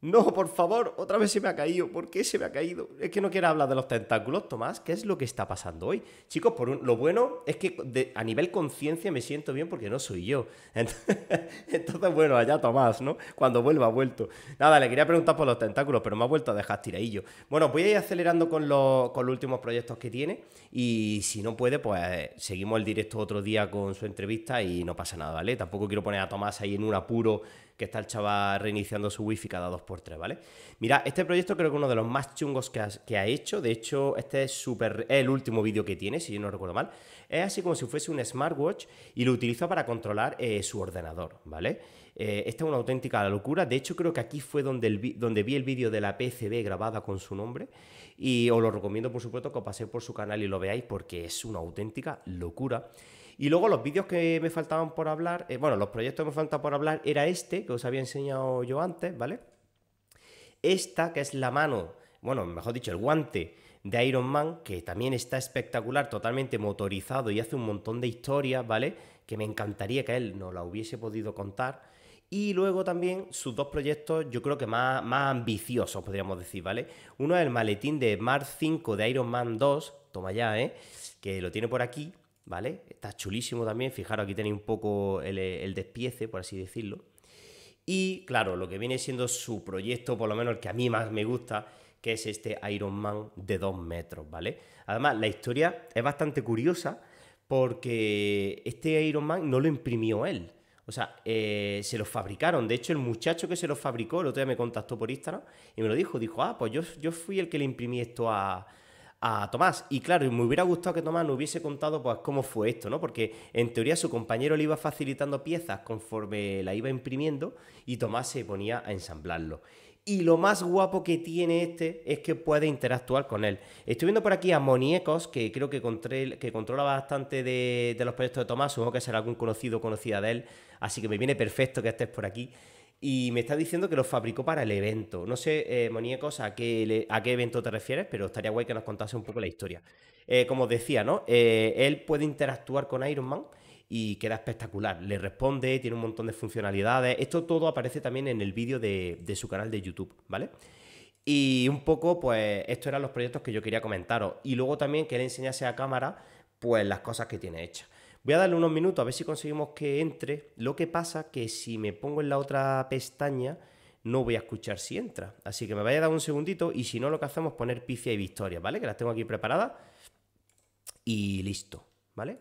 no, por favor, otra vez se me ha caído. ¿Por qué se me ha caído? Es que no quiero hablar de los tentáculos, Tomás. ¿Qué es lo que está pasando hoy? Chicos, por lo bueno es que a nivel conciencia me siento bien porque no soy yo. Entonces... bueno, allá Tomás, ¿no? Cuando vuelva, ha vuelto. Nada, le quería preguntar por los tentáculos, pero me ha vuelto a dejar tiradillo. Bueno, voy a ir acelerando con con los últimos proyectos que tiene. Y si no puede, pues seguimos el directo otro día con su entrevista y no pasa nada, ¿vale? Tampoco quiero poner a Tomás ahí en un apuro que está el chaval reiniciando su wifi cada 2x3, ¿vale? Mira, este proyecto creo que es uno de los más chungos que, ha hecho. De hecho, este es súper. el último vídeo que tiene, si yo no recuerdo mal. Es así como si fuese un smartwatch y lo utiliza para controlar eh, su ordenador, ¿vale? Eh, esta es una auténtica locura. De hecho, creo que aquí fue donde, vi, donde vi el vídeo de la PCB grabada con su nombre. Y os lo recomiendo, por supuesto, que os paséis por su canal y lo veáis porque es una auténtica locura. Y luego los vídeos que me faltaban por hablar, eh, bueno, los proyectos que me faltaban por hablar era este, que os había enseñado yo antes, ¿vale? Esta, que es la mano, bueno, mejor dicho, el guante de Iron Man, que también está espectacular, totalmente motorizado y hace un montón de historias, ¿vale? Que me encantaría que él nos la hubiese podido contar. Y luego también sus dos proyectos, yo creo que más, más ambiciosos, podríamos decir, ¿vale? Uno es el maletín de Mar 5 de Iron Man 2, toma ya, ¿eh? Que lo tiene por aquí, ¿vale? Está chulísimo también, fijaros, aquí tenéis un poco el, despiece, por así decirlo. Y claro, lo que viene siendo su proyecto, por lo menos el que a mí más me gusta, que es este Iron Man de dos metros, ¿vale? Además, la historia es bastante curiosa porque este Iron Man no lo imprimió él. O sea, eh, se los fabricaron. De hecho, el muchacho que se los fabricó, el otro día me contactó por Instagram y me lo dijo. Dijo, ah, pues yo fui el que le imprimí esto a, a Tomás. Y claro, me hubiera gustado que Tomás nos hubiese contado pues cómo fue esto, ¿no? Porque en teoría su compañero le iba facilitando piezas conforme la iba imprimiendo y Tomás se ponía a ensamblarlo. Y lo más guapo que tiene este es que puede interactuar con él. Estoy viendo por aquí a Moniecos, que creo que, controla bastante de, de, los proyectos de Tomás. Supongo que será algún conocido o conocida de él. Así que me viene perfecto que estés por aquí. Y me está diciendo que lo fabricó para el evento. No sé, eh, a qué, evento te refieres, pero estaría guay que nos contase un poco la historia. Eh, como os decía, ¿no? Eh, él puede interactuar con Iron Man y queda espectacular. Le responde, tiene un montón de funcionalidades. Esto todo aparece también en el vídeo de, su canal de YouTube, ¿vale? Y un poco, pues, estos eran los proyectos que yo quería comentaros. Y luego también que le enseñase a cámara, pues, las cosas que tiene hechas. Voy a darle unos minutos a ver si conseguimos que entre. Lo que pasa que si me pongo en la otra pestaña no voy a escuchar si entra. Así que me vaya a dar un segundito y si no lo que hacemos es poner pifia y victoria, ¿vale? Que las tengo aquí preparadas y listo, ¿vale?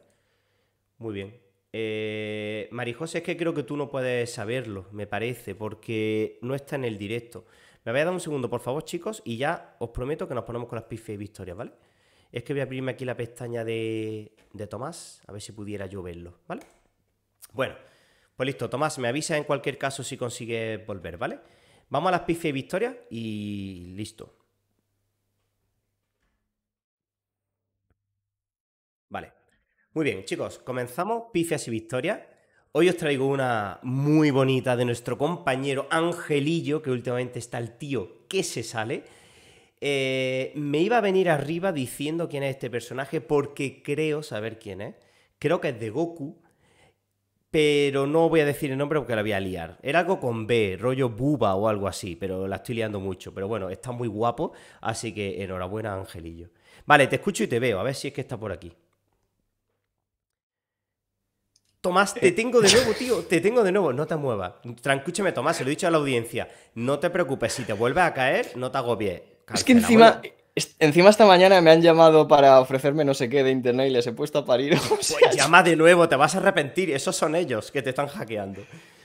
Muy bien. Eh, Marijose, es que creo que tú no puedes saberlo, me parece, porque no está en el directo. Me voy a dar un segundo, por favor, chicos, y ya os prometo que nos ponemos con las pifias y victorias, ¿vale? es que voy a abrirme aquí la pestaña de, de Tomás, a ver si pudiera yo verlo, ¿vale? Bueno, pues listo, Tomás, me avisa en cualquier caso si consigues volver, ¿vale? Vamos a las pifias y victorias y listo. Vale. Muy bien, chicos, comenzamos pifias y victorias. Hoy os traigo una muy bonita de nuestro compañero Angelillo, que últimamente está el tío que se sale. Eh, me iba a venir arriba diciendo quién es este personaje porque creo saber quién es. Creo que es de Goku, pero no voy a decir el nombre porque la voy a liar. Era algo con B, rollo Buba o algo así, pero la estoy liando mucho. Pero bueno, está muy guapo, así que enhorabuena, Angelillo. Vale, te escucho y te veo, a ver si es que está por aquí. Tomás, te eh. tengo de nuevo, tío, te tengo de nuevo, no te muevas. Escúchame, Tomás, se lo he dicho a la audiencia. No te preocupes, si te vuelves a caer, no te agobies es que encima, encima esta mañana me han llamado para ofrecerme no sé qué de internet y les he puesto a parir. Pues llama de nuevo, te vas a arrepentir. Esos son ellos que te están hackeando.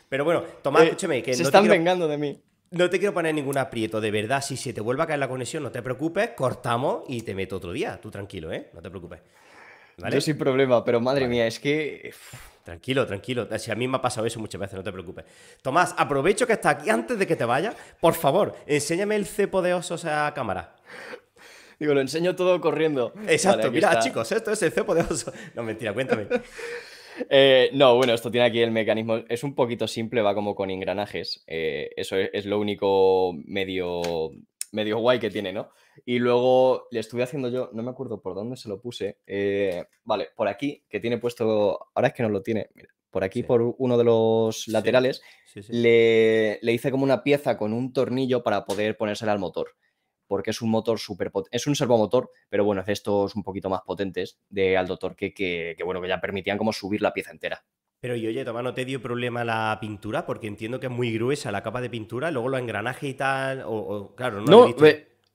Pero bueno, Tomás, eh, escúcheme, Que se están vengando de mí. No te quiero poner ningún aprieto, de verdad. Si se te vuelve a caer la conexión, no te preocupes, cortamos y te meto otro día. Tú tranquilo, ¿eh? No te preocupes. ¿Vale? Yo sin problema, pero madre mía, es que. Tranquilo, tranquilo. Si a mí me ha pasado eso muchas veces, no te preocupes. Tomás, aprovecho que está aquí antes de que te vaya. Por favor, enséñame el cepo de osos a cámara. Digo, lo enseño todo corriendo. Exacto, mira, chicos, esto es el cepo de osos. No, mentira, cuéntame. Eh, no, bueno, esto tiene aquí el mecanismo. Es un poquito simple, va como con engranajes. Eh, eso es, lo único medio medio guay que tiene, ¿no? Y luego le estuve haciendo yo, no me acuerdo por dónde se lo puse. Eh, vale, por aquí, que tiene puesto, ahora es que no lo tiene, mira, por aquí, por uno de los laterales, le, hice como una pieza con un tornillo para poder ponérsela al motor. Porque es un motor súper es un servomotor, pero bueno, es estos un poquito más potentes de alto torque que, que, bueno, que ya permitían como subir la pieza entera. Pero y oye, toma, ¿no te dio problema la pintura? Porque entiendo que es muy gruesa la capa de pintura, luego los engranajes y tal, o, claro, no. No,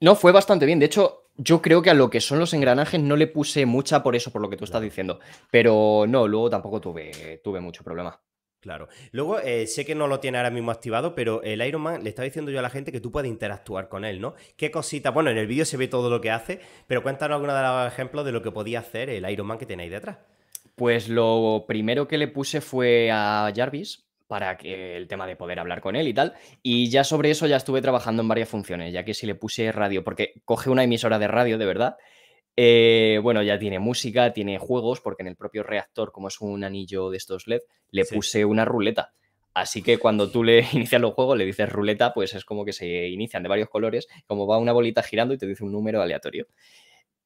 no, fue bastante bien. De hecho, yo creo que a lo que son los engranajes no le puse mucha por eso, por lo que tú estás diciendo. Pero no, luego tampoco tuve, tuve mucho problema. Claro. Luego, eh, sé que no lo tiene ahora mismo activado, pero el Iron Man le estaba diciendo yo a la gente que tú puedes interactuar con él, ¿no? ¿Qué cosita? Bueno, en el vídeo se ve todo lo que hace, pero cuéntanos algunos de los ejemplos de lo que podía hacer el Iron Man que tenéis detrás. Pues lo primero que le puse fue a Jarvis para que el tema de poder hablar con él y tal. Y ya sobre eso ya estuve trabajando en varias funciones, ya que si le puse radio, porque coge una emisora de radio, de verdad. Eh, bueno, ya tiene música, tiene juegos, porque en el propio reactor, como es un anillo de estos LED, le puse una ruleta. Así que cuando tú le inicias los juegos, le dices ruleta, pues es como que se inician de varios colores, como va una bolita girando y te dice un número aleatorio.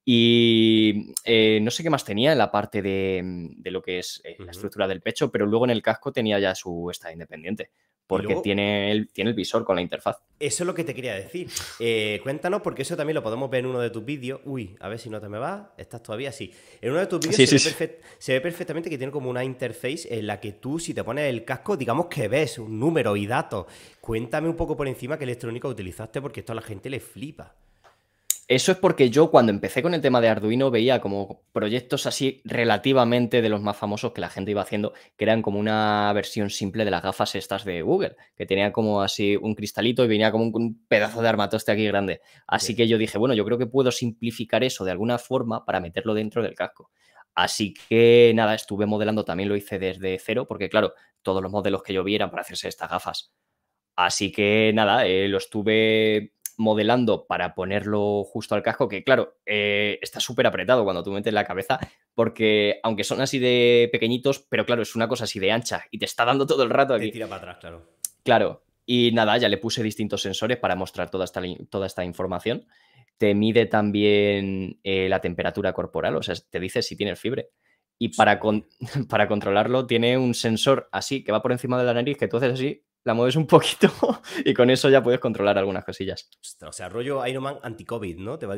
Y eh, no sé qué más tenía en la parte de, mm, lo que es eh, la estructura del pecho, pero luego en el casco tenía ya su estado independiente, porque tiene, el, tiene el visor con la interfaz. Eso es lo que te quería decir. Eh, cuéntanos, porque eso también lo podemos ver en uno de tus vídeos. Uy, a ver si no te me va, estás todavía así. En uno de tus vídeos se, ve perfectamente que tiene como una interface en la que tú, si te pones el casco, digamos que ves un número y datos. Cuéntame un poco por encima qué electrónica utilizaste, porque esto a la gente le flipa. Eso es porque yo cuando empecé con el tema de Arduino veía como proyectos así relativamente de los más famosos que la gente iba haciendo, que eran como una versión simple de las gafas estas de Google, que tenía como así un cristalito y venía como un, pedazo de armatoste aquí grande. Así que yo dije, bueno, yo creo que puedo simplificar eso de alguna forma para meterlo dentro del casco. Así que nada, estuve modelando, también lo hice desde cero, porque claro, todos los modelos que yo vi eran para hacerse estas gafas. Así que nada, eh, lo estuve modelando para ponerlo justo al casco, que claro, eh, está súper apretado cuando tú metes la cabeza, porque aunque son así de pequeñitos, pero claro, es una cosa así de ancha y te está dando todo el rato aquí. Te tira para atrás, claro. Claro. Y nada, ya le puse distintos sensores para mostrar toda esta, toda esta información. Te mide también eh, la temperatura corporal, o sea, te dice si tienes fiebre. Y para, para controlarlo tiene un sensor así que va por encima de la nariz que tú haces así la mueves un poquito y con eso ya puedes controlar algunas cosillas. o sea, rollo Iron anti-COVID, ¿no? Te va,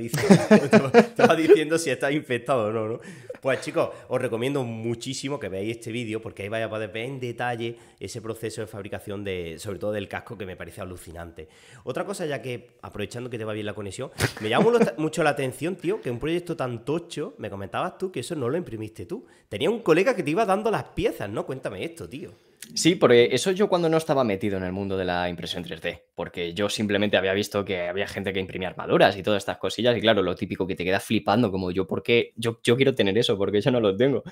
diciendo, si estás infectado o no, ¿no? Pues chicos, os recomiendo muchísimo que veáis este vídeo porque ahí vais a poder ver en detalle ese proceso de fabricación, de, sobre todo del casco, que me parece alucinante. Otra cosa, ya que aprovechando que te va bien la conexión, me llamó mucho la atención, tío, que un proyecto tan tocho, me comentabas tú que eso no lo imprimiste tú. Tenía un colega que te iba dando las piezas, ¿no? Cuéntame esto, tío. Sí, porque eso yo cuando no estaba metido en el mundo de la impresión 3D, porque yo simplemente había visto que había gente que imprimía armaduras y todas estas cosillas, y claro, lo típico que te queda flipando como yo, porque yo, yo quiero tener eso, porque yo no lo tengo.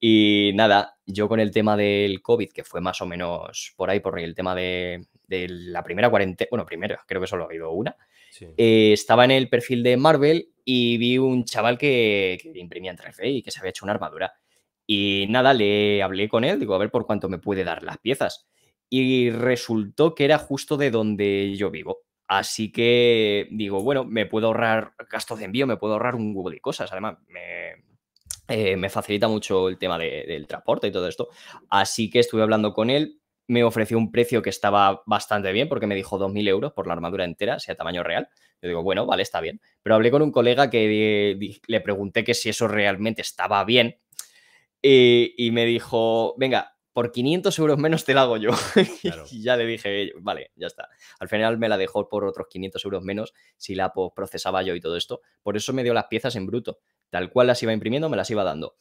Y nada, yo con el tema del COVID, que fue más o menos por ahí, por el tema de, la primera cuarentena, bueno, primera, creo que solo ha habido una, eh, estaba en el perfil de Marvel y vi un chaval que, que imprimía en 3D y que se había hecho una armadura. Y nada, le hablé con él, digo, a ver por cuánto me puede dar las piezas. Y resultó que era justo de donde yo vivo. Así que digo, bueno, me puedo ahorrar gastos de envío, me puedo ahorrar un huevo de cosas. Además, eh, me, facilita mucho el tema del transporte y todo esto. Así que estuve hablando con él, me ofreció un precio que estaba bastante bien porque me dijo 2.000 euros por la armadura entera, sea tamaño real. Yo digo, bueno, vale, está bien. Pero hablé con un colega que le pregunté que si eso realmente estaba bien eh, y, me dijo, venga, por 500 euros menos te la hago yo. y ya le dije, vale, ya está. Al final me la dejó por otros 500 euros menos si la procesaba yo y todo esto. Por eso me dio las piezas en bruto. Tal cual las iba imprimiendo, me las iba dando.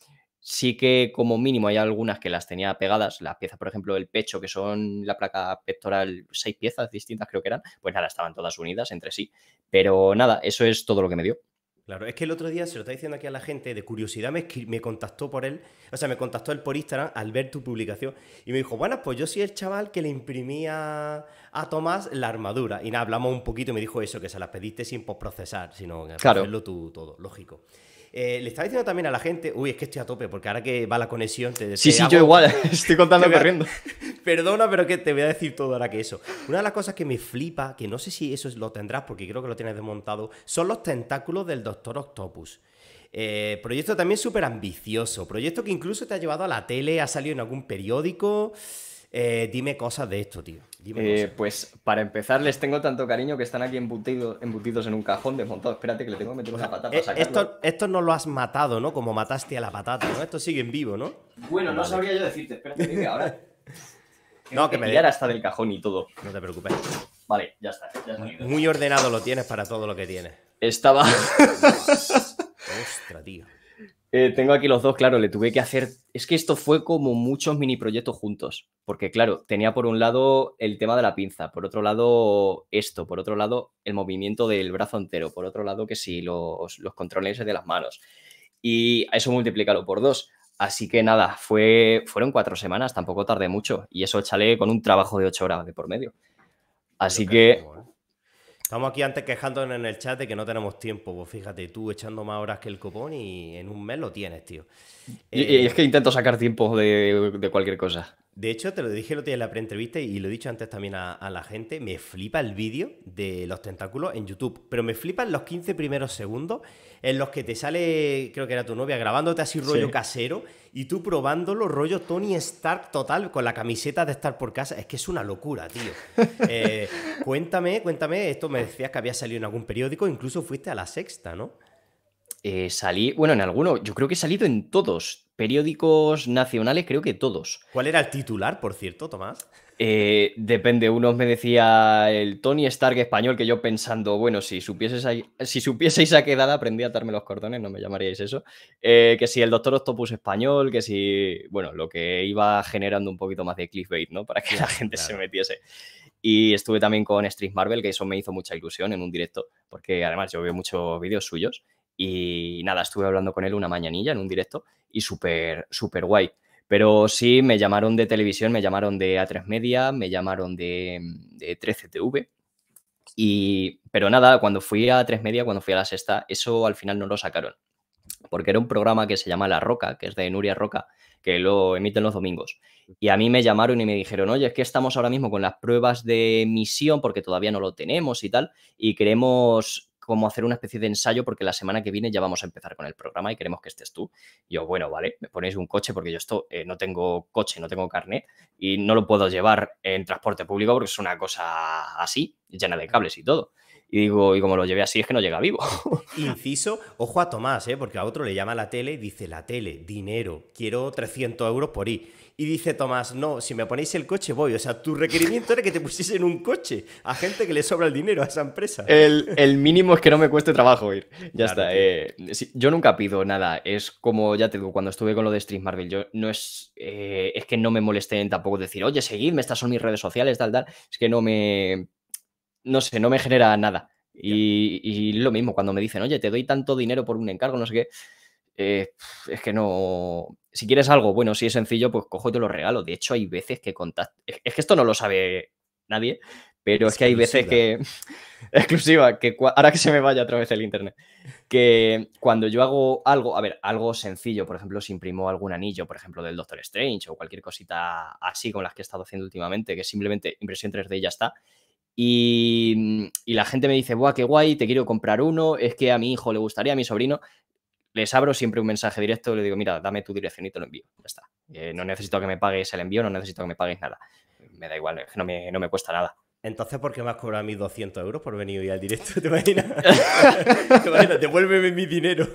Sí que como mínimo hay algunas que las tenía pegadas, las piezas, por ejemplo, el pecho, que son la placa pectoral, seis piezas distintas creo que eran, pues nada, estaban todas unidas entre sí. Pero nada, eso es todo lo que me dio. Claro, es que el otro día se lo está diciendo aquí a la gente, de curiosidad me, contactó por él, o sea, me contactó él por Instagram al ver tu publicación y me dijo, bueno, pues yo soy el chaval que le imprimía a Tomás la armadura. Y nada, hablamos un poquito y me dijo eso, que se las pediste sin postprocesar, sino claro. verlo tú todo, lógico. Eh, le estaba diciendo también a la gente, uy, es que estoy a tope, porque ahora que va la conexión te Sí, sí, yo igual, estoy contando corriendo. Perdona, pero que te voy a decir todo ahora que eso. Una de las cosas que me flipa, que no sé si eso lo tendrás porque creo que lo tienes desmontado, son los tentáculos del Doctor Octopus. Eh, proyecto también súper ambicioso, proyecto que incluso te ha llevado a la tele, ha salido en algún periódico. Eh, dime cosas de esto, tío. Eh, pues para empezar, les tengo tanto cariño que están aquí embutidos, embutidos en un cajón desmontado. Espérate que le tengo que meter una patata. Eh, esto, esto, no lo has matado, ¿no? Como mataste a la patata, ¿no? Esto sigue en vivo, ¿no? Bueno, no sabría yo decirte. Espérate que ahora. no, que, me diera hasta del cajón y todo. No te preocupes. Vale, ya está. muy, muy ordenado lo tienes para todo lo que tienes. Estaba. Ostras, tío. Eh, tengo aquí los dos, claro, le tuve que hacer. Es que esto fue como muchos mini proyectos juntos. Porque, claro, tenía por un lado el tema de la pinza, por otro lado esto, por otro lado el movimiento del brazo entero, por otro lado que si los, los controles de las manos. Y eso multiplícalo por dos. Así que nada, fue, fueron cuatro semanas, tampoco tardé mucho. Y eso chale con un trabajo de ocho horas de por medio. Así que, Estamos aquí antes quejándonos en el chat de que no tenemos tiempo. Pues fíjate, tú echando más horas que el copón y en un mes lo tienes, tío. y, eh, es que intento sacar tiempo de, cualquier cosa. De hecho, te lo dije lo otro en la preentrevista y lo he dicho antes también a, la gente. Me flipa el vídeo de los tentáculos en YouTube, pero me flipan los 15 primeros segundos en los que te sale, creo que era tu novia, grabándote así rollo casero y tú probándolo rollo Tony Stark total con la camiseta de estar por casa. Es que es una locura, tío. Eh, cuéntame, cuéntame, esto me decías que había salido en algún periódico, incluso fuiste a la sexta, ¿no? Eh, salí, bueno, en alguno, yo creo que he salido en todos, periódicos nacionales, creo que todos. ¿Cuál era el titular, por cierto, Tomás? Eh, depende, unos me decía el Tony Stark español, que yo pensando, bueno, si supieseis a, si supieseis qué edad aprendí a atarme los cordones, no me llamaríais eso, eh, que si el Doctor Octopus español, que si, bueno, lo que iba generando un poquito más de clickbait, ¿no? Para que la gente se metiese. Y estuve también con Street Marvel, que eso me hizo mucha ilusión en un directo, porque además yo veo muchos vídeos suyos y nada, estuve hablando con él una mañanilla en un directo y súper, súper guay. Pero sí, me llamaron de televisión, me llamaron de A3 Media, me llamaron de, mm, de 13TV. Y, pero nada, cuando fui a A3 Media, cuando fui a la sexta, eso al final no lo sacaron. Porque era un programa que se llama La Roca, que es de Nuria Roca, que lo emiten los domingos. Y a mí me llamaron y me dijeron, oye, es que estamos ahora mismo con las pruebas de emisión, porque todavía no lo tenemos y tal, y queremos como hacer una especie de ensayo porque la semana que viene ya vamos a empezar con el programa y queremos que estés tú. Y yo, bueno, vale, me ponéis un coche porque yo esto eh, no tengo coche, no tengo carnet y no lo puedo llevar en transporte público porque es una cosa así, llena de cables y todo. Y digo, y como lo llevé así es que no llega vivo. Inciso, ojo a Tomás, eh, porque a otro le llama la tele y dice, la tele, dinero, quiero 300 euros por ir. Y dice Tomás, no, si me ponéis el coche voy. O sea, tu requerimiento era que te pusiesen un coche a gente que le sobra el dinero a esa empresa. El, mínimo es que no me cueste trabajo ir. Ya está. Eh, yo nunca pido nada. Es como, ya te digo, cuando estuve con lo de Street Marvel, yo no es, eh, es que no me molesten tampoco decir, oye, seguidme, estas son mis redes sociales, tal, tal. Es que no me, no sé, no me genera nada. Y, y lo mismo cuando me dicen, oye, te doy tanto dinero por un encargo, no sé qué eh, es que no. Si quieres algo, bueno, si es sencillo, pues cojo y te lo regalo. De hecho, hay veces que contacto. Es que esto no lo sabe nadie, pero es que hay veces que. exclusiva, que ahora que se me vaya otra vez el internet. Que cuando yo hago algo, a ver, algo sencillo, por ejemplo, si imprimo algún anillo, por ejemplo, del Doctor Strange o cualquier cosita así con las que he estado haciendo últimamente, que simplemente impresión 3D ya está. Y, y, la gente me dice, ¡buah, qué guay! Te quiero comprar uno, es que a mi hijo le gustaría, a mi sobrino les abro siempre un mensaje directo y le digo, mira, dame tu dirección y te lo envío. Ya está. Eh, no necesito que me pagues el envío, no necesito que me pagues nada. Me da igual, no no me cuesta nada. Entonces, ¿por qué me has cobrado mis 200 euros por venir hoy al directo? ¿Te imaginas? ¿Te imaginas? Devuélveme mi dinero.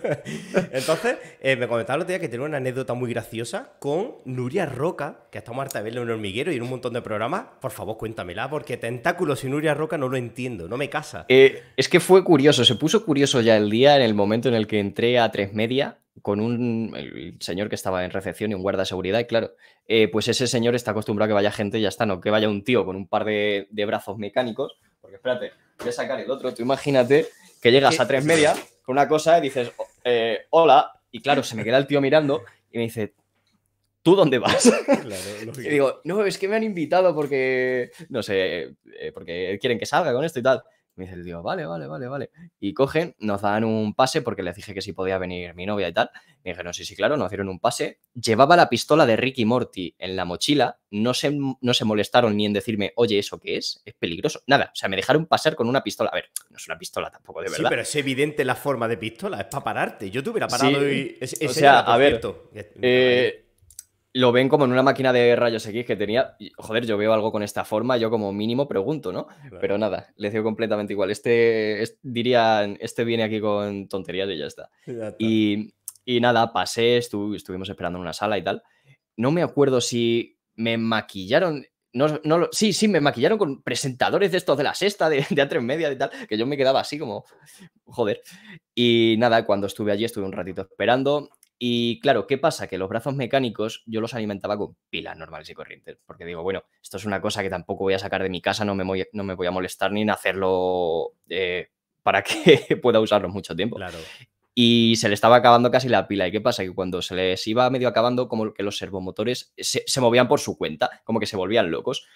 Entonces, eh, me comentaba el otro día que tenía una anécdota muy graciosa con Nuria Roca, que estado harta de verla en un hormiguero y en un montón de programas. Por favor, cuéntamela, porque Tentáculos y Nuria Roca no lo entiendo, no me casa. Eh, es que fue curioso, se puso curioso ya el día en el momento en el que entré a tres media con un el señor que estaba en recepción y un guarda de seguridad, y claro, eh, pues ese señor está acostumbrado a que vaya gente y ya está, no que vaya un tío con un par de, brazos mecánicos, porque espérate, voy a sacar el otro, tú imagínate que llegas a tres media con una cosa y dices, oh, eh, hola, y claro, se me queda el tío mirando y me dice, ¿tú dónde vas? y digo, no, es que me han invitado porque, no sé, eh, porque quieren que salga con esto y tal. Me dice el tío, vale, vale, vale, vale. Y cogen, nos dan un pase porque les dije que si podía venir mi novia y tal. Me dijeron, no, sí, sí, claro, nos hicieron un pase. Llevaba la pistola de Ricky Morty en la mochila. No se, no se molestaron ni en decirme, oye, ¿eso qué es? Es peligroso. Nada, o sea, me dejaron pasar con una pistola. A ver, no es una pistola tampoco, de verdad. Sí, pero es evidente la forma de pistola, es para pararte. Yo te hubiera parado y... Es, es o sea, lo ven como en una máquina de rayos X que tenía. Joder, yo veo algo con esta forma, yo como mínimo pregunto, ¿no? Pero nada, le digo completamente igual. Este, diría este viene aquí con tonterías y ya está. Y, nada, pasé, estuvimos esperando en una sala y tal. No me acuerdo si me maquillaron. No, no, sí, sí, me maquillaron con presentadores de estos de la sexta, de, de a Media y tal, que yo me quedaba así como, joder. Y nada, cuando estuve allí estuve un ratito esperando. Y claro, ¿qué pasa? Que los brazos mecánicos yo los alimentaba con pilas normales y corrientes, porque digo, bueno, esto es una cosa que tampoco voy a sacar de mi casa, no me voy, no me voy a molestar ni en hacerlo eh, para que pueda usarlos mucho tiempo. Claro y se le estaba acabando casi la pila. ¿Y qué pasa? Que cuando se les iba medio acabando, como que los servomotores se, movían por su cuenta, como que se volvían locos.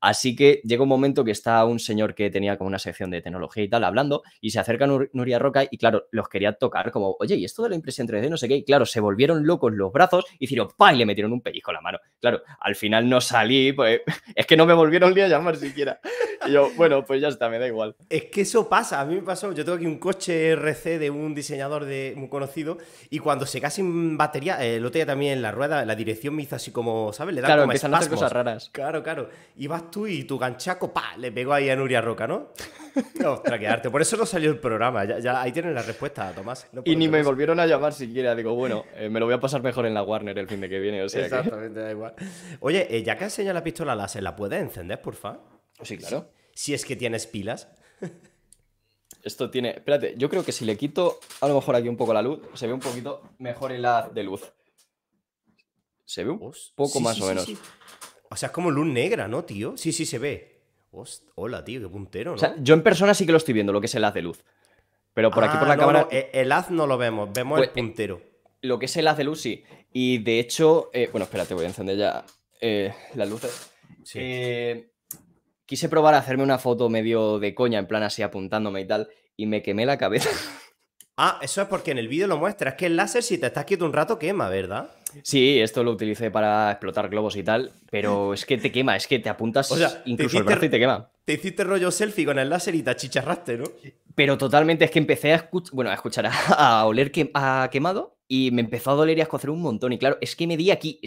Así que llega un momento que está un señor que tenía como una sección de tecnología y tal hablando, y se acerca Nuria Roca y claro, los quería tocar como, oye, ¿y esto de la impresión 3D? No sé qué. Y claro, se volvieron locos los brazos, y hicieron ¡pa! y le metieron un pellizco a la mano. Claro, al final no salí, pues es que no me volvieron ni a llamar siquiera. Y yo, bueno, pues ya está, me da igual. Es que eso pasa, a mí me pasó, yo tengo aquí un coche RC de un diseñador de, muy conocido, y cuando se casi sin batería, el eh, otro también en la rueda, la dirección me hizo así como, ¿sabes? Le da claro, como empiezan cosas raras. Claro, claro. Y vas tú y tu ganchaco, pa, le pegó ahí a Nuria Roca, ¿no? No, qué Por eso no salió el programa. Ya, ahí tienen la respuesta, Tomás. y ni me volvieron a llamar siquiera. Digo, bueno, eh, me lo voy a pasar mejor en la Warner el fin de que viene. O sea Exactamente, da igual. Oye, eh, ya que enseña la pistola láser, ¿la puedes encender, porfa? Sí, claro. si es que tienes pilas. Esto tiene. Espérate, yo creo que si le quito a lo mejor aquí un poco la luz, se ve un poquito mejor el haz de luz. Se ve un poco más o menos. O sea, es como luz negra, ¿no, tío? Sí, sí, se ve. Hola, tío, qué puntero, ¿no? O sea, yo en persona sí que lo estoy viendo, lo que es el haz de luz. Pero por aquí por la ah, cámara. E, el haz no lo vemos, vemos pues, el puntero. Eh, lo que es el haz de luz, sí. Y de hecho. Eh, bueno, espérate, voy a encender ya eh, las luces. Sí quise probar a hacerme una foto medio de coña, en plan así apuntándome y tal, y me quemé la cabeza. Ah, eso es porque en el vídeo lo muestra. Es que el láser, si te estás quieto un rato, quema, ¿verdad? Sí, esto lo utilicé para explotar globos y tal, pero mm. es que te quema, es que te apuntas incluso te el brazo y te quema. Te hiciste rollo selfie con el láser y te achicharraste, ¿no? Pero totalmente, es que empecé a escuchar, bueno, a escuchar, a, oler que ha quemado y me empezó a doler y a escocer un montón. Y claro, es que me di aquí,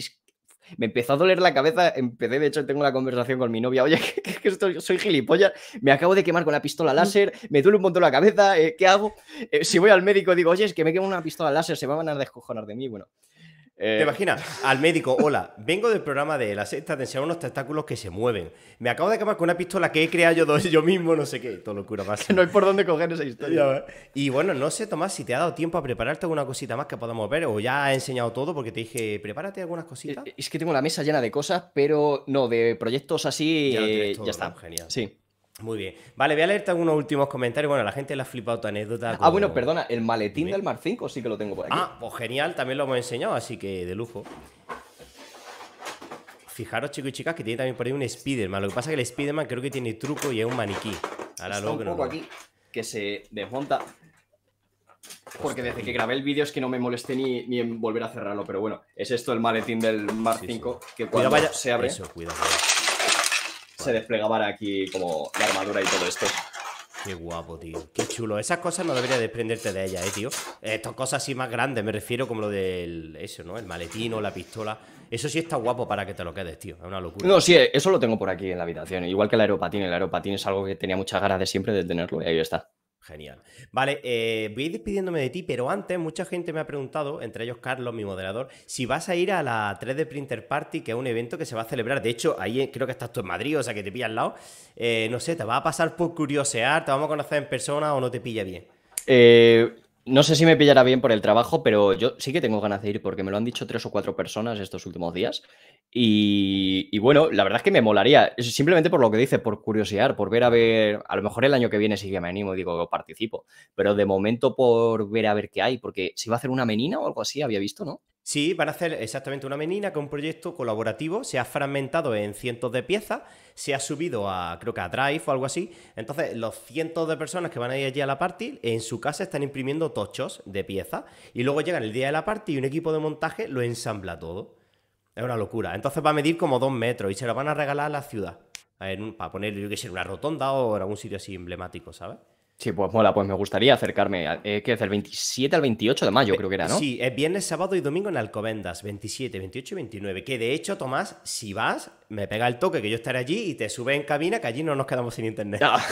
me empezó a doler la cabeza, empecé, de hecho, tengo una conversación con mi novia, oye, que, soy gilipollas, me acabo de quemar con la pistola láser, me duele un montón la cabeza, eh, ¿qué hago? Eh, si voy al médico digo, oye, es que me quemo una pistola láser, se van a descojonar de mí, bueno, eh, ¿Te imaginas? Al médico, hola, vengo del programa de la sexta de enseñar unos tentáculos que se mueven. Me acabo de acabar con una pistola que he creado yo, yo mismo, no sé qué. Todo locura más. no hay por dónde coger esa historia. y bueno, no sé, Tomás, si te ha dado tiempo a prepararte alguna cosita más que podamos ver o ya has enseñado todo porque te dije, prepárate algunas cositas. Eh, es que tengo la mesa llena de cosas, pero no, de proyectos así ya, eh, está. Genial. Sí. Muy bien. Vale, voy a leerte algunos últimos comentarios. Bueno, la gente le ha flipado tu anécdota. Ah, bueno, perdona, el maletín del Mar 5 sí que lo tengo por aquí. Ah, pues genial, también lo hemos enseñado, así que de lujo. Fijaros, chicos y chicas, que tiene también por ahí un Spiderman. Lo que pasa es que el Spiderman creo que tiene truco y es un maniquí. Ahora Está un poco aquí que se desmonta. Porque desde que grabé el vídeo es que no me molesté ni, ni, en volver a cerrarlo, pero bueno, es esto el maletín del Mar 5 que cuando vaya... se abre. Eso, cuidado se desplegaban aquí como la armadura y todo esto. Qué guapo, tío. Qué chulo. Esas cosas no deberías desprenderte de ellas, eh, tío. Estas cosas así más grandes, me refiero como lo del. Eso, ¿no? El maletín o la pistola. Eso sí está guapo para que te lo quedes, tío. Es una locura. No, sí, eso lo tengo por aquí en la habitación. Igual que el aeropatín. El aeropatín es algo que tenía muchas ganas de siempre de tenerlo y ahí está. Genial. Vale, eh, voy a ir despidiéndome de ti, pero antes mucha gente me ha preguntado, entre ellos Carlos, mi moderador, si vas a ir a la 3D Printer Party, que es un evento que se va a celebrar. De hecho, ahí creo que estás tú en Madrid, o sea que te pilla al lado. Eh, no sé, ¿te va a pasar por curiosear? ¿Te vamos a conocer en persona o no te pilla bien? Eh, no sé si me pillará bien por el trabajo, pero yo sí que tengo ganas de ir porque me lo han dicho tres o cuatro personas estos últimos días. Y, bueno, la verdad es que me molaría, simplemente por lo que dice, por curiosidad, por ver a ver, a lo mejor el año que viene sí que me animo y digo que participo, pero de momento por ver a ver qué hay, porque si va a hacer una menina o algo así, había visto, ¿no? Sí, van a hacer exactamente una menina con un proyecto colaborativo, se ha fragmentado en cientos de piezas, se ha subido a, creo que a Drive o algo así. Entonces, los cientos de personas que van a ir allí a la party, en su casa están imprimiendo tochos de piezas y luego llegan el día de la party y un equipo de montaje lo ensambla todo. Es una locura. Entonces va a medir como dos metros y se lo van a regalar a la ciudad. para poner, yo que sé, una rotonda o en algún sitio así emblemático, ¿sabes? Sí, pues mola, pues me gustaría acercarme. es? El 27 al 28 de mayo, creo que era, ¿no? Sí, es viernes, sábado y domingo en Alcobendas, 27, 28 y 29. Que de hecho, Tomás, si vas, me pega el toque que yo estaré allí y te sube en cabina que allí no nos quedamos sin internet. Ah.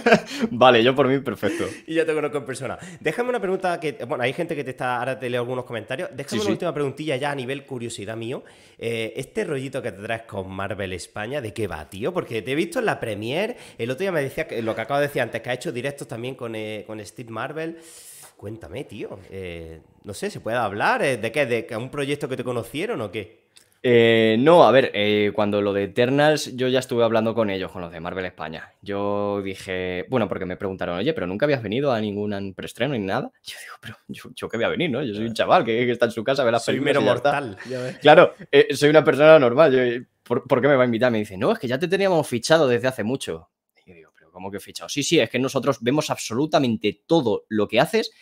vale, yo por mí perfecto. Y yo te conozco en persona. Déjame una pregunta que, bueno, hay gente que te está, ahora te leo algunos comentarios. Déjame una última preguntilla ya a nivel curiosidad mío. Eh, este rollito que te traes con Marvel España, ¿de qué va, tío? Porque te he visto en la premier, el otro día me decía, que, lo que acabo de decir antes, que ha hecho directos también con, eh, Steve Marvel. Cuéntame, tío. Eh, no sé, ¿se puede hablar? ¿De qué? ¿De un proyecto que te conocieron o qué? Eh, no, a ver, eh, cuando lo de Eternals, yo ya estuve hablando con ellos, con los de Marvel España. Yo dije, bueno, porque me preguntaron, oye, pero nunca habías venido a ningún preestreno ni nada. Yo digo, pero yo, qué voy a venir, ¿no? Yo soy un chaval que, está en su casa, ve las mortal. Claro, eh, soy una persona normal. ¿por, qué me va a invitar? Me dice, no, es que ya te teníamos fichado desde hace mucho. Y yo digo, pero ¿cómo que fichado? Sí, sí, es que nosotros vemos absolutamente todo lo que haces.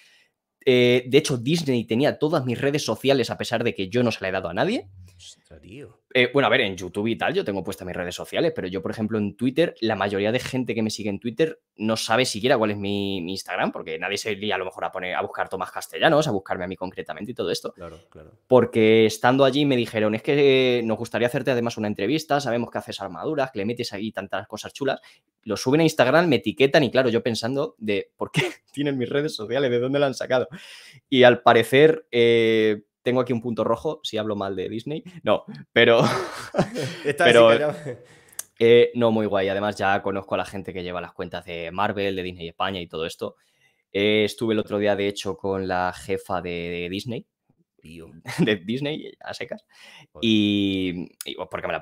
de hecho, Disney tenía todas mis redes sociales a pesar de que yo no se la he dado a nadie. Ostras, tío. Eh, bueno, a ver, en YouTube y tal, yo tengo puestas mis redes sociales, pero yo, por ejemplo, en Twitter, la mayoría de gente que me sigue en Twitter no sabe siquiera cuál es mi, Instagram, porque nadie se iría a lo mejor a poner a buscar Tomás Castellanos, a buscarme a mí concretamente y todo esto. Claro, claro. Porque estando allí me dijeron, es que eh, nos gustaría hacerte además una entrevista, sabemos que haces armaduras, que le metes ahí tantas cosas chulas. Lo suben a Instagram, me etiquetan y claro, yo pensando de por qué tienen mis redes sociales, de dónde la han sacado. Y al parecer. Eh, tengo aquí un punto rojo si hablo mal de Disney. No, pero. pero, eh, no, muy guay. Además, ya conozco a la gente que lleva las cuentas de Marvel, de Disney España y todo esto. Eh, estuve el otro día, de hecho, con la jefa de, Disney. De Disney, a secas. Y, porque me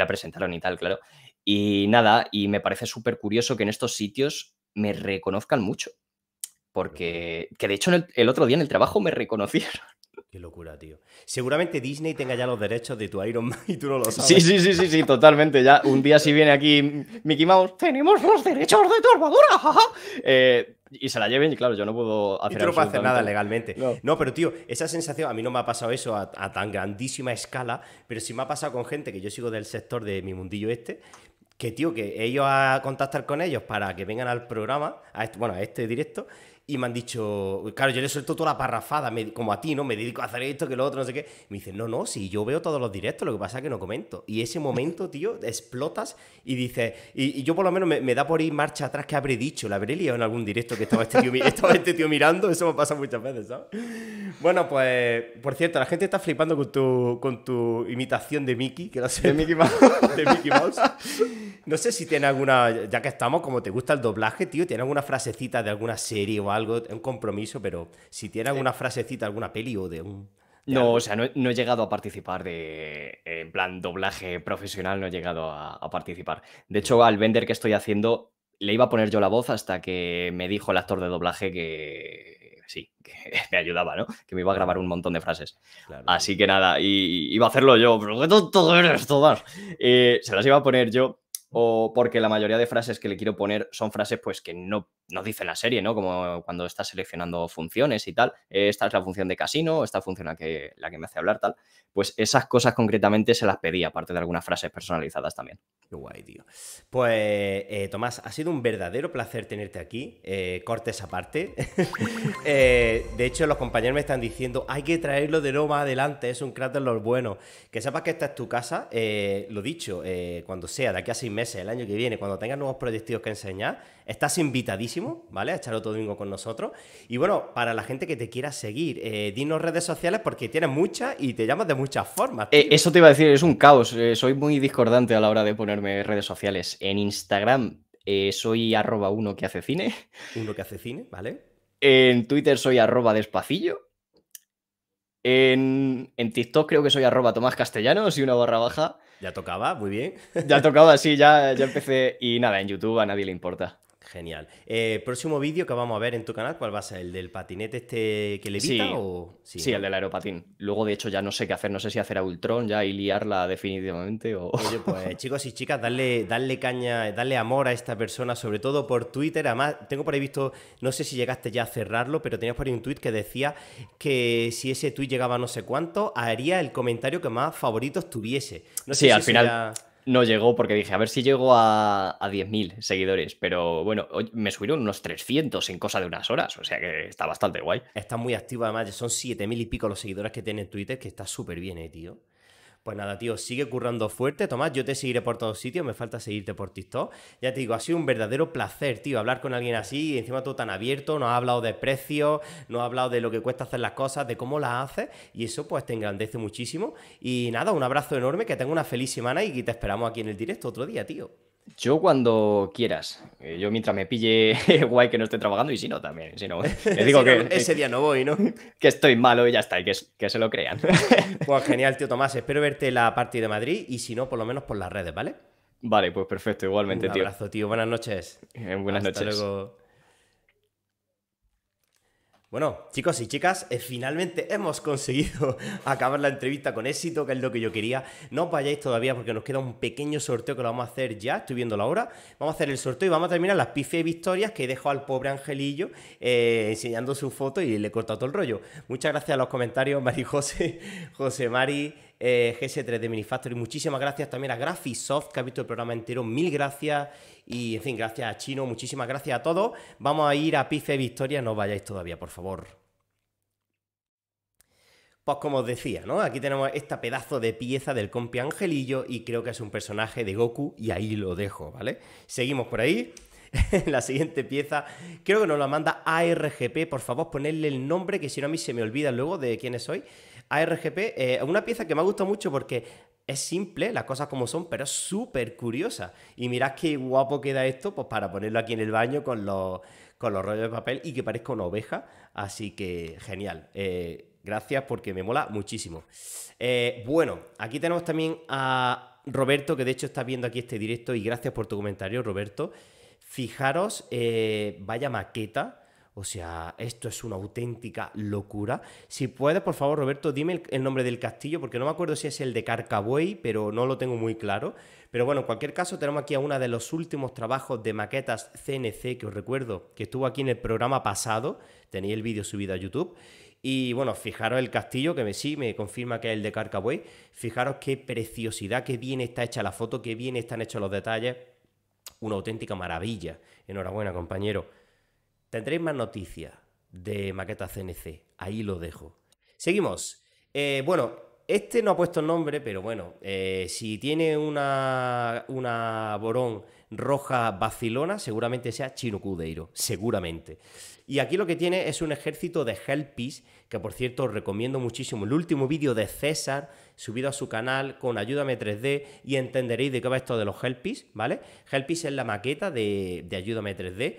la, presentaron y tal, claro. Y nada, y me parece súper curioso que en estos sitios me reconozcan mucho. Porque, que de hecho el otro día en el trabajo me reconocieron. Qué locura, tío. Seguramente Disney tenga ya los derechos de tu Iron Man y tú no lo sabes. Sí, sí, sí, sí, sí, totalmente. Ya un día si viene aquí Mickey Mouse, tenemos los derechos de tu armadura, eh, y se la lleven y claro, yo no puedo hacer, no hacer nada legalmente. No. pero tío, esa sensación, a mí no me ha pasado eso a, tan grandísima escala, pero sí me ha pasado con gente que yo sigo del sector de mi mundillo este, que tío, que ellos a contactar con ellos para que vengan al programa, bueno, a este directo, y me han dicho, claro, yo le suelto toda la parrafada, como a ti, ¿no? Me dedico a hacer esto, que lo otro, no sé qué. me dicen, no, no, si yo veo todos los directos, lo que pasa es que no comento. Y ese momento, tío, explotas y dices, y, yo por lo menos me, da por ir marcha atrás que habré dicho, la habré liado en algún directo que este estaba este tío, mirando, eso me pasa muchas veces, ¿sabes? Bueno, pues, por cierto, la gente está flipando con tu, con tu imitación de Mickey, que no sé. De Mickey de Mickey Mouse. No sé si tiene alguna, ya que estamos, como te gusta el doblaje, tío, ¿tiene alguna frasecita de alguna serie o algo? algo, un compromiso, pero si tiene alguna frasecita, alguna peli o de un... no, o sea, no, he llegado a participar de, en plan, doblaje profesional, no he llegado a, participar. De hecho, al vender que estoy haciendo, le iba a poner yo la voz hasta que me dijo el actor de doblaje que sí, que me ayudaba, ¿no? Que me iba a grabar un montón de frases. Así que nada, y, iba a hacerlo yo, pero qué tonto eres, todas. Eh, se las iba a poner yo, o porque la mayoría de frases que le quiero poner son frases pues que no nos dice la serie, ¿no? Como cuando estás seleccionando funciones y tal, eh, esta es la función de casino, esta función la que, la que me hace hablar tal, pues esas cosas concretamente se las pedí, aparte de algunas frases personalizadas también. Qué guay, tío. Pues eh, Tomás, ha sido un verdadero placer tenerte aquí, eh, cortes aparte. de hecho, los compañeros me están diciendo, hay que traerlo de nuevo adelante, es un cráter lo bueno. Que sepas que esta es tu casa, lo dicho, cuando sea, de aquí a seis meses, el año que viene, cuando tengas nuevos proyectos que enseñar, estás invitadísimo, ¿vale? A echar otro domingo con nosotros. Y bueno, para la gente que te quiera seguir, eh, dinos redes sociales porque tienes muchas y te llamas de muchas formas. Eh, eso te iba a decir, es un caos. Eh, soy muy discordante a la hora de ponerme redes sociales. En Instagram soy arroba uno que hace cine. Uno que hace cine, ¿vale? En Twitter soy arroba despacillo. En, TikTok creo que soy arroba Tomás Castellanos y una barra baja. Ya tocaba, muy bien. Ya tocaba, sí, ya, ya empecé. Y nada, en YouTube a nadie le importa. Genial. Eh, próximo vídeo que vamos a ver en tu canal, ¿cuál va a ser? ¿El del patinete este que le sí, o...? Sí, el del aeropatín. Luego, de hecho, ya no sé qué hacer, no sé si hacer a Ultron ya y liarla definitivamente o... Oye, pues chicos y chicas, darle, darle caña, darle amor a esta persona, sobre todo por Twitter. Además, tengo por ahí visto, no sé si llegaste ya a cerrarlo, pero tenías por ahí un tweet que decía que si ese tweet llegaba no sé cuánto, haría el comentario que más favoritos tuviese. No sé sí, al final... No llegó porque dije, a ver si llego a, a 10.000 seguidores, pero bueno, me subieron unos 300 en cosa de unas horas, o sea que está bastante guay. Está muy activo además, son 7.000 y pico los seguidores que tiene en Twitter, que está súper bien, eh, tío. Pues nada, tío, sigue currando fuerte. Tomás, yo te seguiré por todos sitios, me falta seguirte por TikTok. Ya te digo, ha sido un verdadero placer, tío, hablar con alguien así y encima todo tan abierto. Nos ha hablado de precios, nos ha hablado de lo que cuesta hacer las cosas, de cómo las haces y eso pues te engrandece muchísimo. Y nada, un abrazo enorme, que tenga una feliz semana y te esperamos aquí en el directo otro día, tío. Yo cuando quieras. Eh, yo mientras me pille guay que no esté trabajando y si no también. Si no, digo que, ese día no voy, ¿no? Que estoy malo y ya está, y que, que se lo crean. pues genial, tío Tomás. Espero verte la parte de Madrid y si no, por lo menos por las redes, ¿vale? Vale, pues perfecto, igualmente, tío. Un abrazo, tío. Buenas noches. Buenas eh, buenas Hasta Luego. Bueno, chicos y chicas, eh, finalmente hemos conseguido acabar la entrevista con éxito, que es lo que yo quería. No os vayáis todavía porque nos queda un pequeño sorteo que lo vamos a hacer ya, estoy viendo la hora. Vamos a hacer el sorteo y vamos a terminar las pifes y victorias que dejó al pobre Angelillo eh, enseñando su foto y le he cortado todo el rollo. Muchas gracias a los comentarios, Mari José, José Mari. Eh, GS3 de Minifactory, muchísimas gracias también a Graphisoft que ha visto el programa entero, mil gracias y en fin, gracias a Chino, muchísimas gracias a todos. Vamos a ir a Pife Victoria, no vayáis todavía, por favor. Pues como os decía, ¿no? Aquí tenemos esta pedazo de pieza del compi Angelillo y creo que es un personaje de Goku y ahí lo dejo, ¿vale? Seguimos por ahí. la siguiente pieza creo que nos la manda ARGP, por favor ponerle el nombre que si no a mí se me olvida luego de quiénes soy. ARGP, eh, una pieza que me ha gustado mucho porque es simple, las cosas como son, pero es súper curiosa. Y mirad qué guapo queda esto, pues para ponerlo aquí en el baño con los, rollos de papel y que parezca una oveja. Así que genial. Eh, gracias porque me mola muchísimo. Eh, bueno, aquí tenemos también a Roberto, que de hecho está viendo aquí este directo y gracias por tu comentario, Roberto. Fijaros, eh, vaya maqueta o sea, esto es una auténtica locura. Si puedes, por favor, Roberto, dime el, nombre del castillo, porque no me acuerdo si es el de Carcabuey, pero no lo tengo muy claro. Pero bueno, en cualquier caso, tenemos aquí a uno de los últimos trabajos de maquetas CNC, que os recuerdo, que estuvo aquí en el programa pasado. Tenía el vídeo subido a YouTube. Y bueno, fijaros el castillo, que me, sí me confirma que es el de Carcabuey. Fijaros qué preciosidad, qué bien está hecha la foto, qué bien están hechos los detalles. Una auténtica maravilla. Enhorabuena, compañero. Tendréis más noticias de Maqueta CNC. Ahí lo dejo. Seguimos. Eh, bueno, este no ha puesto el nombre, pero bueno, eh, si tiene una, una borón roja vacilona, seguramente sea Chino Cudeiro, seguramente. Y aquí lo que tiene es un ejército de helpies, que por cierto os recomiendo muchísimo. El último vídeo de César, subido a su canal con Ayúdame 3D, y entenderéis de qué va esto de los helpies, ¿vale? Helpies es la maqueta de, de Ayúdame 3D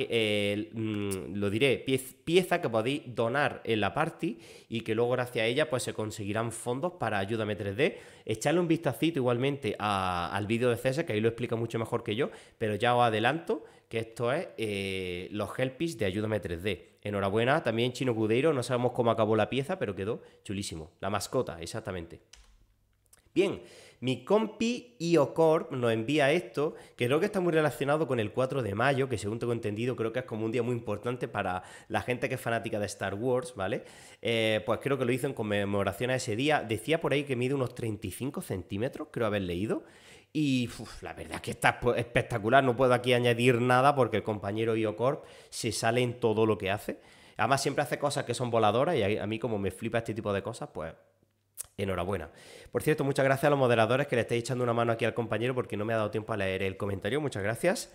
eh, mm, lo diré, pieza que podéis donar en la party y que luego gracias a ella pues se conseguirán fondos para Ayúdame 3D. Echarle un vistacito igualmente al vídeo de César, que ahí lo explica mucho mejor que yo, pero ya os adelanto que esto es eh, los helpies de Ayúdame 3D. Enhorabuena también Chino Gudeiro no sabemos cómo acabó la pieza, pero quedó chulísimo. La mascota, exactamente. Bien, mi compi Iocorp nos envía esto, que creo que está muy relacionado con el 4 de mayo, que según tengo entendido creo que es como un día muy importante para la gente que es fanática de Star Wars, ¿vale? Eh, pues creo que lo hizo en conmemoración a ese día. Decía por ahí que mide unos 35 centímetros, creo haber leído. Y la verdad es que está pues, espectacular, no puedo aquí añadir nada porque el compañero Iocorp se sale en todo lo que hace. Además siempre hace cosas que son voladoras y a mí como me flipa este tipo de cosas, pues Enhorabuena. Por cierto, muchas gracias a los moderadores que le estáis echando una mano aquí al compañero porque no me ha dado tiempo a leer el comentario. Muchas gracias.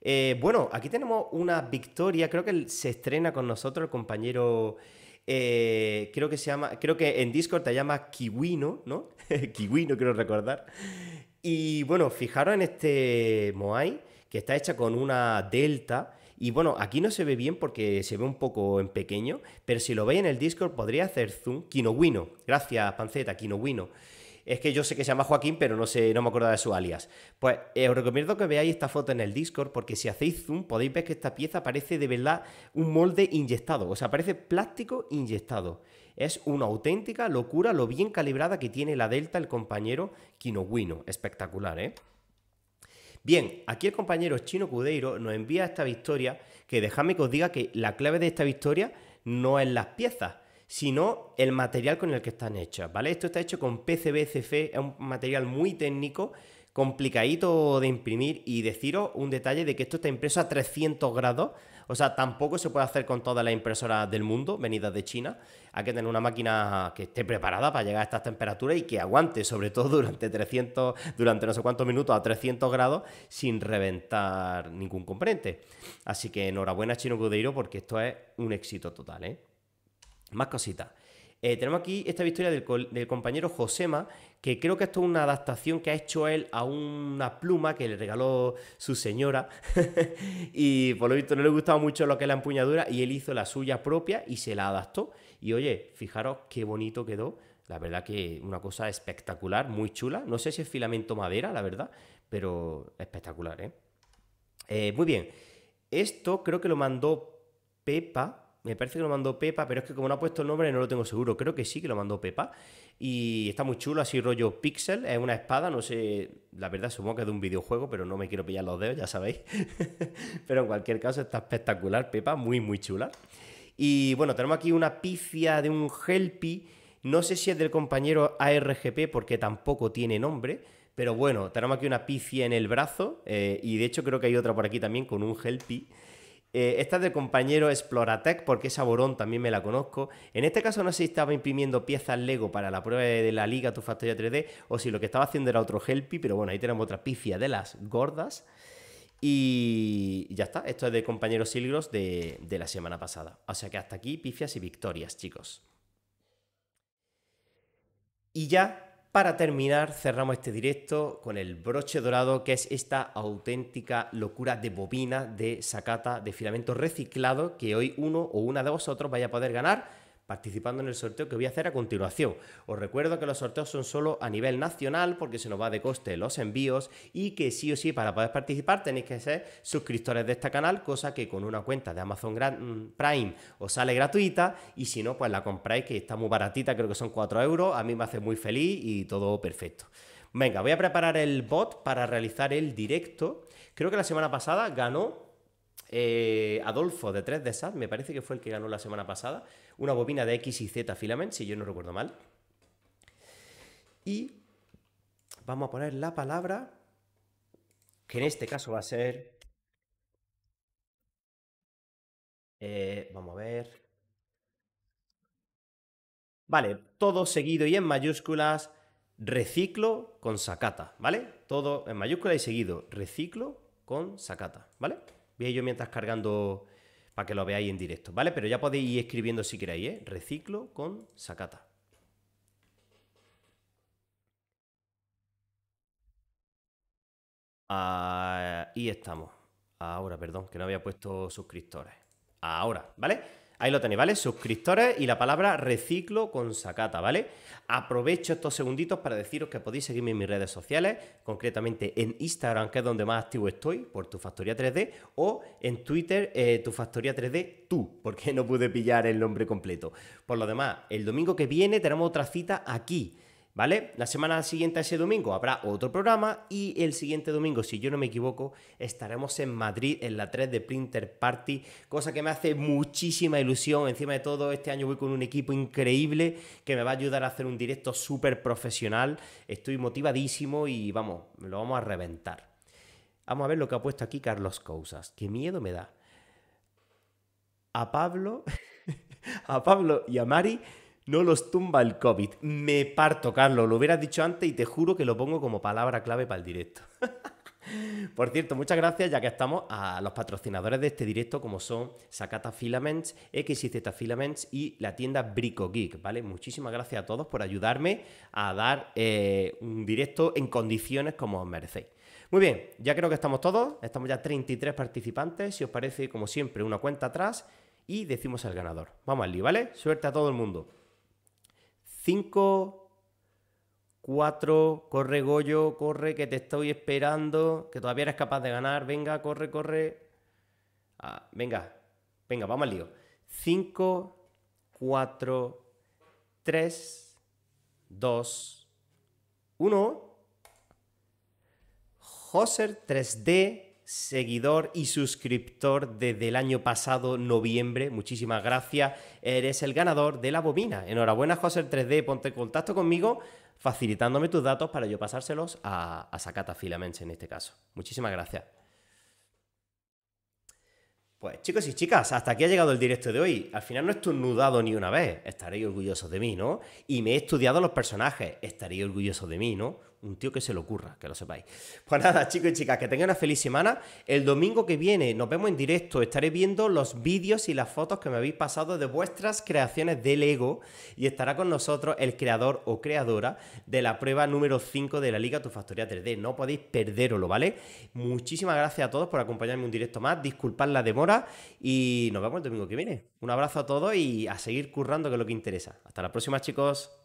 Eh, bueno, aquí tenemos una victoria. Creo que se estrena con nosotros el compañero. Eh, creo que se llama. Creo que en Discord te llama Kiwino, ¿no? Kiwino, quiero recordar. Y bueno, fijaros en este Moai, que está hecha con una delta y bueno, aquí no se ve bien porque se ve un poco en pequeño, pero si lo veis en el Discord podría hacer zoom. Kinowino, Gracias, Panceta, Kinowino. Es que yo sé que se llama Joaquín, pero no sé, no me acuerdo de su alias. Pues eh, os recomiendo que veáis esta foto en el Discord, porque si hacéis zoom podéis ver que esta pieza parece de verdad un molde inyectado. O sea, parece plástico inyectado. Es una auténtica locura lo bien calibrada que tiene la Delta el compañero Kinowino. Espectacular, ¿eh? Bien, aquí el compañero Chino Cudeiro nos envía esta victoria, que déjame que os diga que la clave de esta victoria no es las piezas, sino el material con el que están hechas, ¿vale? Esto está hecho con PCB, es un material muy técnico complicadito de imprimir y deciros un detalle de que esto está impreso a 300 grados. O sea, tampoco se puede hacer con todas las impresoras del mundo venidas de China. Hay que tener una máquina que esté preparada para llegar a estas temperaturas y que aguante, sobre todo durante 300, durante no sé cuántos minutos a 300 grados sin reventar ningún componente. Así que enhorabuena Chino Cudeiro porque esto es un éxito total, ¿eh? Más cositas. Eh, tenemos aquí esta victoria del, del, compañero Josema, que creo que esto es una adaptación que ha hecho él a una pluma que le regaló su señora y por lo visto no le gustaba mucho lo que es la empuñadura y él hizo la suya propia y se la adaptó y oye, fijaros qué bonito quedó, la verdad que una cosa espectacular, muy chula, no sé si es filamento madera, la verdad, pero espectacular, ¿eh? eh muy bien, esto creo que lo mandó Pepa, me parece que lo mandó Pepa, pero es que como no ha puesto el nombre no lo tengo seguro, creo que sí que lo mandó Pepa. Y está muy chulo, así rollo pixel. Es una espada, no sé, la verdad supongo que es de un videojuego, pero no me quiero pillar los dedos, ya sabéis. pero en cualquier caso está espectacular, Pepa, muy, muy chula. Y bueno, tenemos aquí una picia de un helpi No sé si es del compañero ARGP porque tampoco tiene nombre. Pero bueno, tenemos aquí una picia en el brazo. Eh, y de hecho creo que hay otra por aquí también con un Helpy. Eh, esta es de compañero Exploratec, porque es Borón también me la conozco. En este caso no sé si estaba imprimiendo piezas Lego para la prueba de la liga Tu Factoría 3D o si lo que estaba haciendo era otro Helpy, pero bueno, ahí tenemos otra pifia de las gordas. Y ya está, esto es de compañero Silgros de, de la semana pasada. O sea que hasta aquí pifias y victorias, chicos. Y ya para terminar, cerramos este directo con el broche dorado, que es esta auténtica locura de bobina de sacata de filamento reciclado que hoy uno o una de vosotros vaya a poder ganar participando en el sorteo que voy a hacer a continuación. Os recuerdo que los sorteos son solo a nivel nacional porque se nos va de coste los envíos y que sí o sí para poder participar tenéis que ser suscriptores de este canal, cosa que con una cuenta de Amazon mm, Prime os sale gratuita y si no pues la compráis que está muy baratita, creo que son 4 euros, a mí me hace muy feliz y todo perfecto. Venga, voy a preparar el bot para realizar el directo. Creo que la semana pasada ganó eh, Adolfo de 3 de me parece que fue el que ganó la semana pasada una bobina de X y Z filament, si yo no recuerdo mal. Y vamos a poner la palabra, que en este caso va a ser... Eh, vamos a ver. Vale, todo seguido y en mayúsculas, reciclo con sacata, ¿vale? Todo en mayúsculas y seguido, reciclo con sacata, ¿vale? Voy yo mientras cargando que lo veáis en directo, ¿vale? Pero ya podéis ir escribiendo si queréis, ¿eh? Reciclo con sacata. Y estamos. Ahora, perdón, que no había puesto suscriptores. Ahora, ¿vale? Ahí lo tenéis, ¿vale? Suscriptores y la palabra reciclo con sacata, ¿vale? Aprovecho estos segunditos para deciros que podéis seguirme en mis redes sociales, concretamente en Instagram, que es donde más activo estoy, por tu factoría 3D, o en Twitter, eh, tu factoría 3D, tú, porque no pude pillar el nombre completo. Por lo demás, el domingo que viene tenemos otra cita aquí. ¿Vale? La semana siguiente ese domingo habrá otro programa y el siguiente domingo, si yo no me equivoco, estaremos en Madrid en la 3 de Printer Party, cosa que me hace muchísima ilusión. Encima de todo, este año voy con un equipo increíble que me va a ayudar a hacer un directo súper profesional. Estoy motivadísimo y vamos, lo vamos a reventar. Vamos a ver lo que ha puesto aquí Carlos Cousas. Qué miedo me da. A Pablo, a Pablo y a Mari no los tumba el COVID. Me parto, Carlos. Lo hubieras dicho antes y te juro que lo pongo como palabra clave para el directo. Por cierto, muchas gracias ya que estamos a los patrocinadores de este directo como son Sakata Filaments, XYZ Filaments y la tienda Brico Geek, ¿vale? Muchísimas gracias a todos por ayudarme a dar eh, un directo en condiciones como os merecéis. Muy bien, ya creo que estamos todos, estamos ya 33 participantes, si os parece como siempre una cuenta atrás y decimos al ganador. Vamos al lío, ¿vale? Suerte a todo el mundo. 5, 4, corre Goyo, corre, que te estoy esperando, que todavía eres capaz de ganar, venga, corre, corre. Ah, venga, venga, vamos al lío. 5, 4, 3, 2, 1. Hoser 3D seguidor y suscriptor desde el año pasado, noviembre. Muchísimas gracias. Eres el ganador de la bobina. Enhorabuena, José 3D. Ponte en contacto conmigo facilitándome tus datos para yo pasárselos a, a Sakata en este caso. Muchísimas gracias. Pues chicos y chicas, hasta aquí ha llegado el directo de hoy. Al final no he estornudado ni una vez. Estaréis orgullosos de mí, ¿no? Y me he estudiado los personajes. Estaréis orgullosos de mí, ¿no? Un tío que se lo curra, que lo sepáis. Pues nada, chicos y chicas, que tengan una feliz semana. El domingo que viene nos vemos en directo. Estaré viendo los vídeos y las fotos que me habéis pasado de vuestras creaciones de Lego. Y estará con nosotros el creador o creadora de la prueba número 5 de la Liga Tu Factoría 3D. No podéis perderoslo, ¿vale? Muchísimas gracias a todos por acompañarme un directo más. Disculpad la demora y nos vemos el domingo que viene. Un abrazo a todos y a seguir currando, que es lo que interesa. Hasta la próxima, chicos.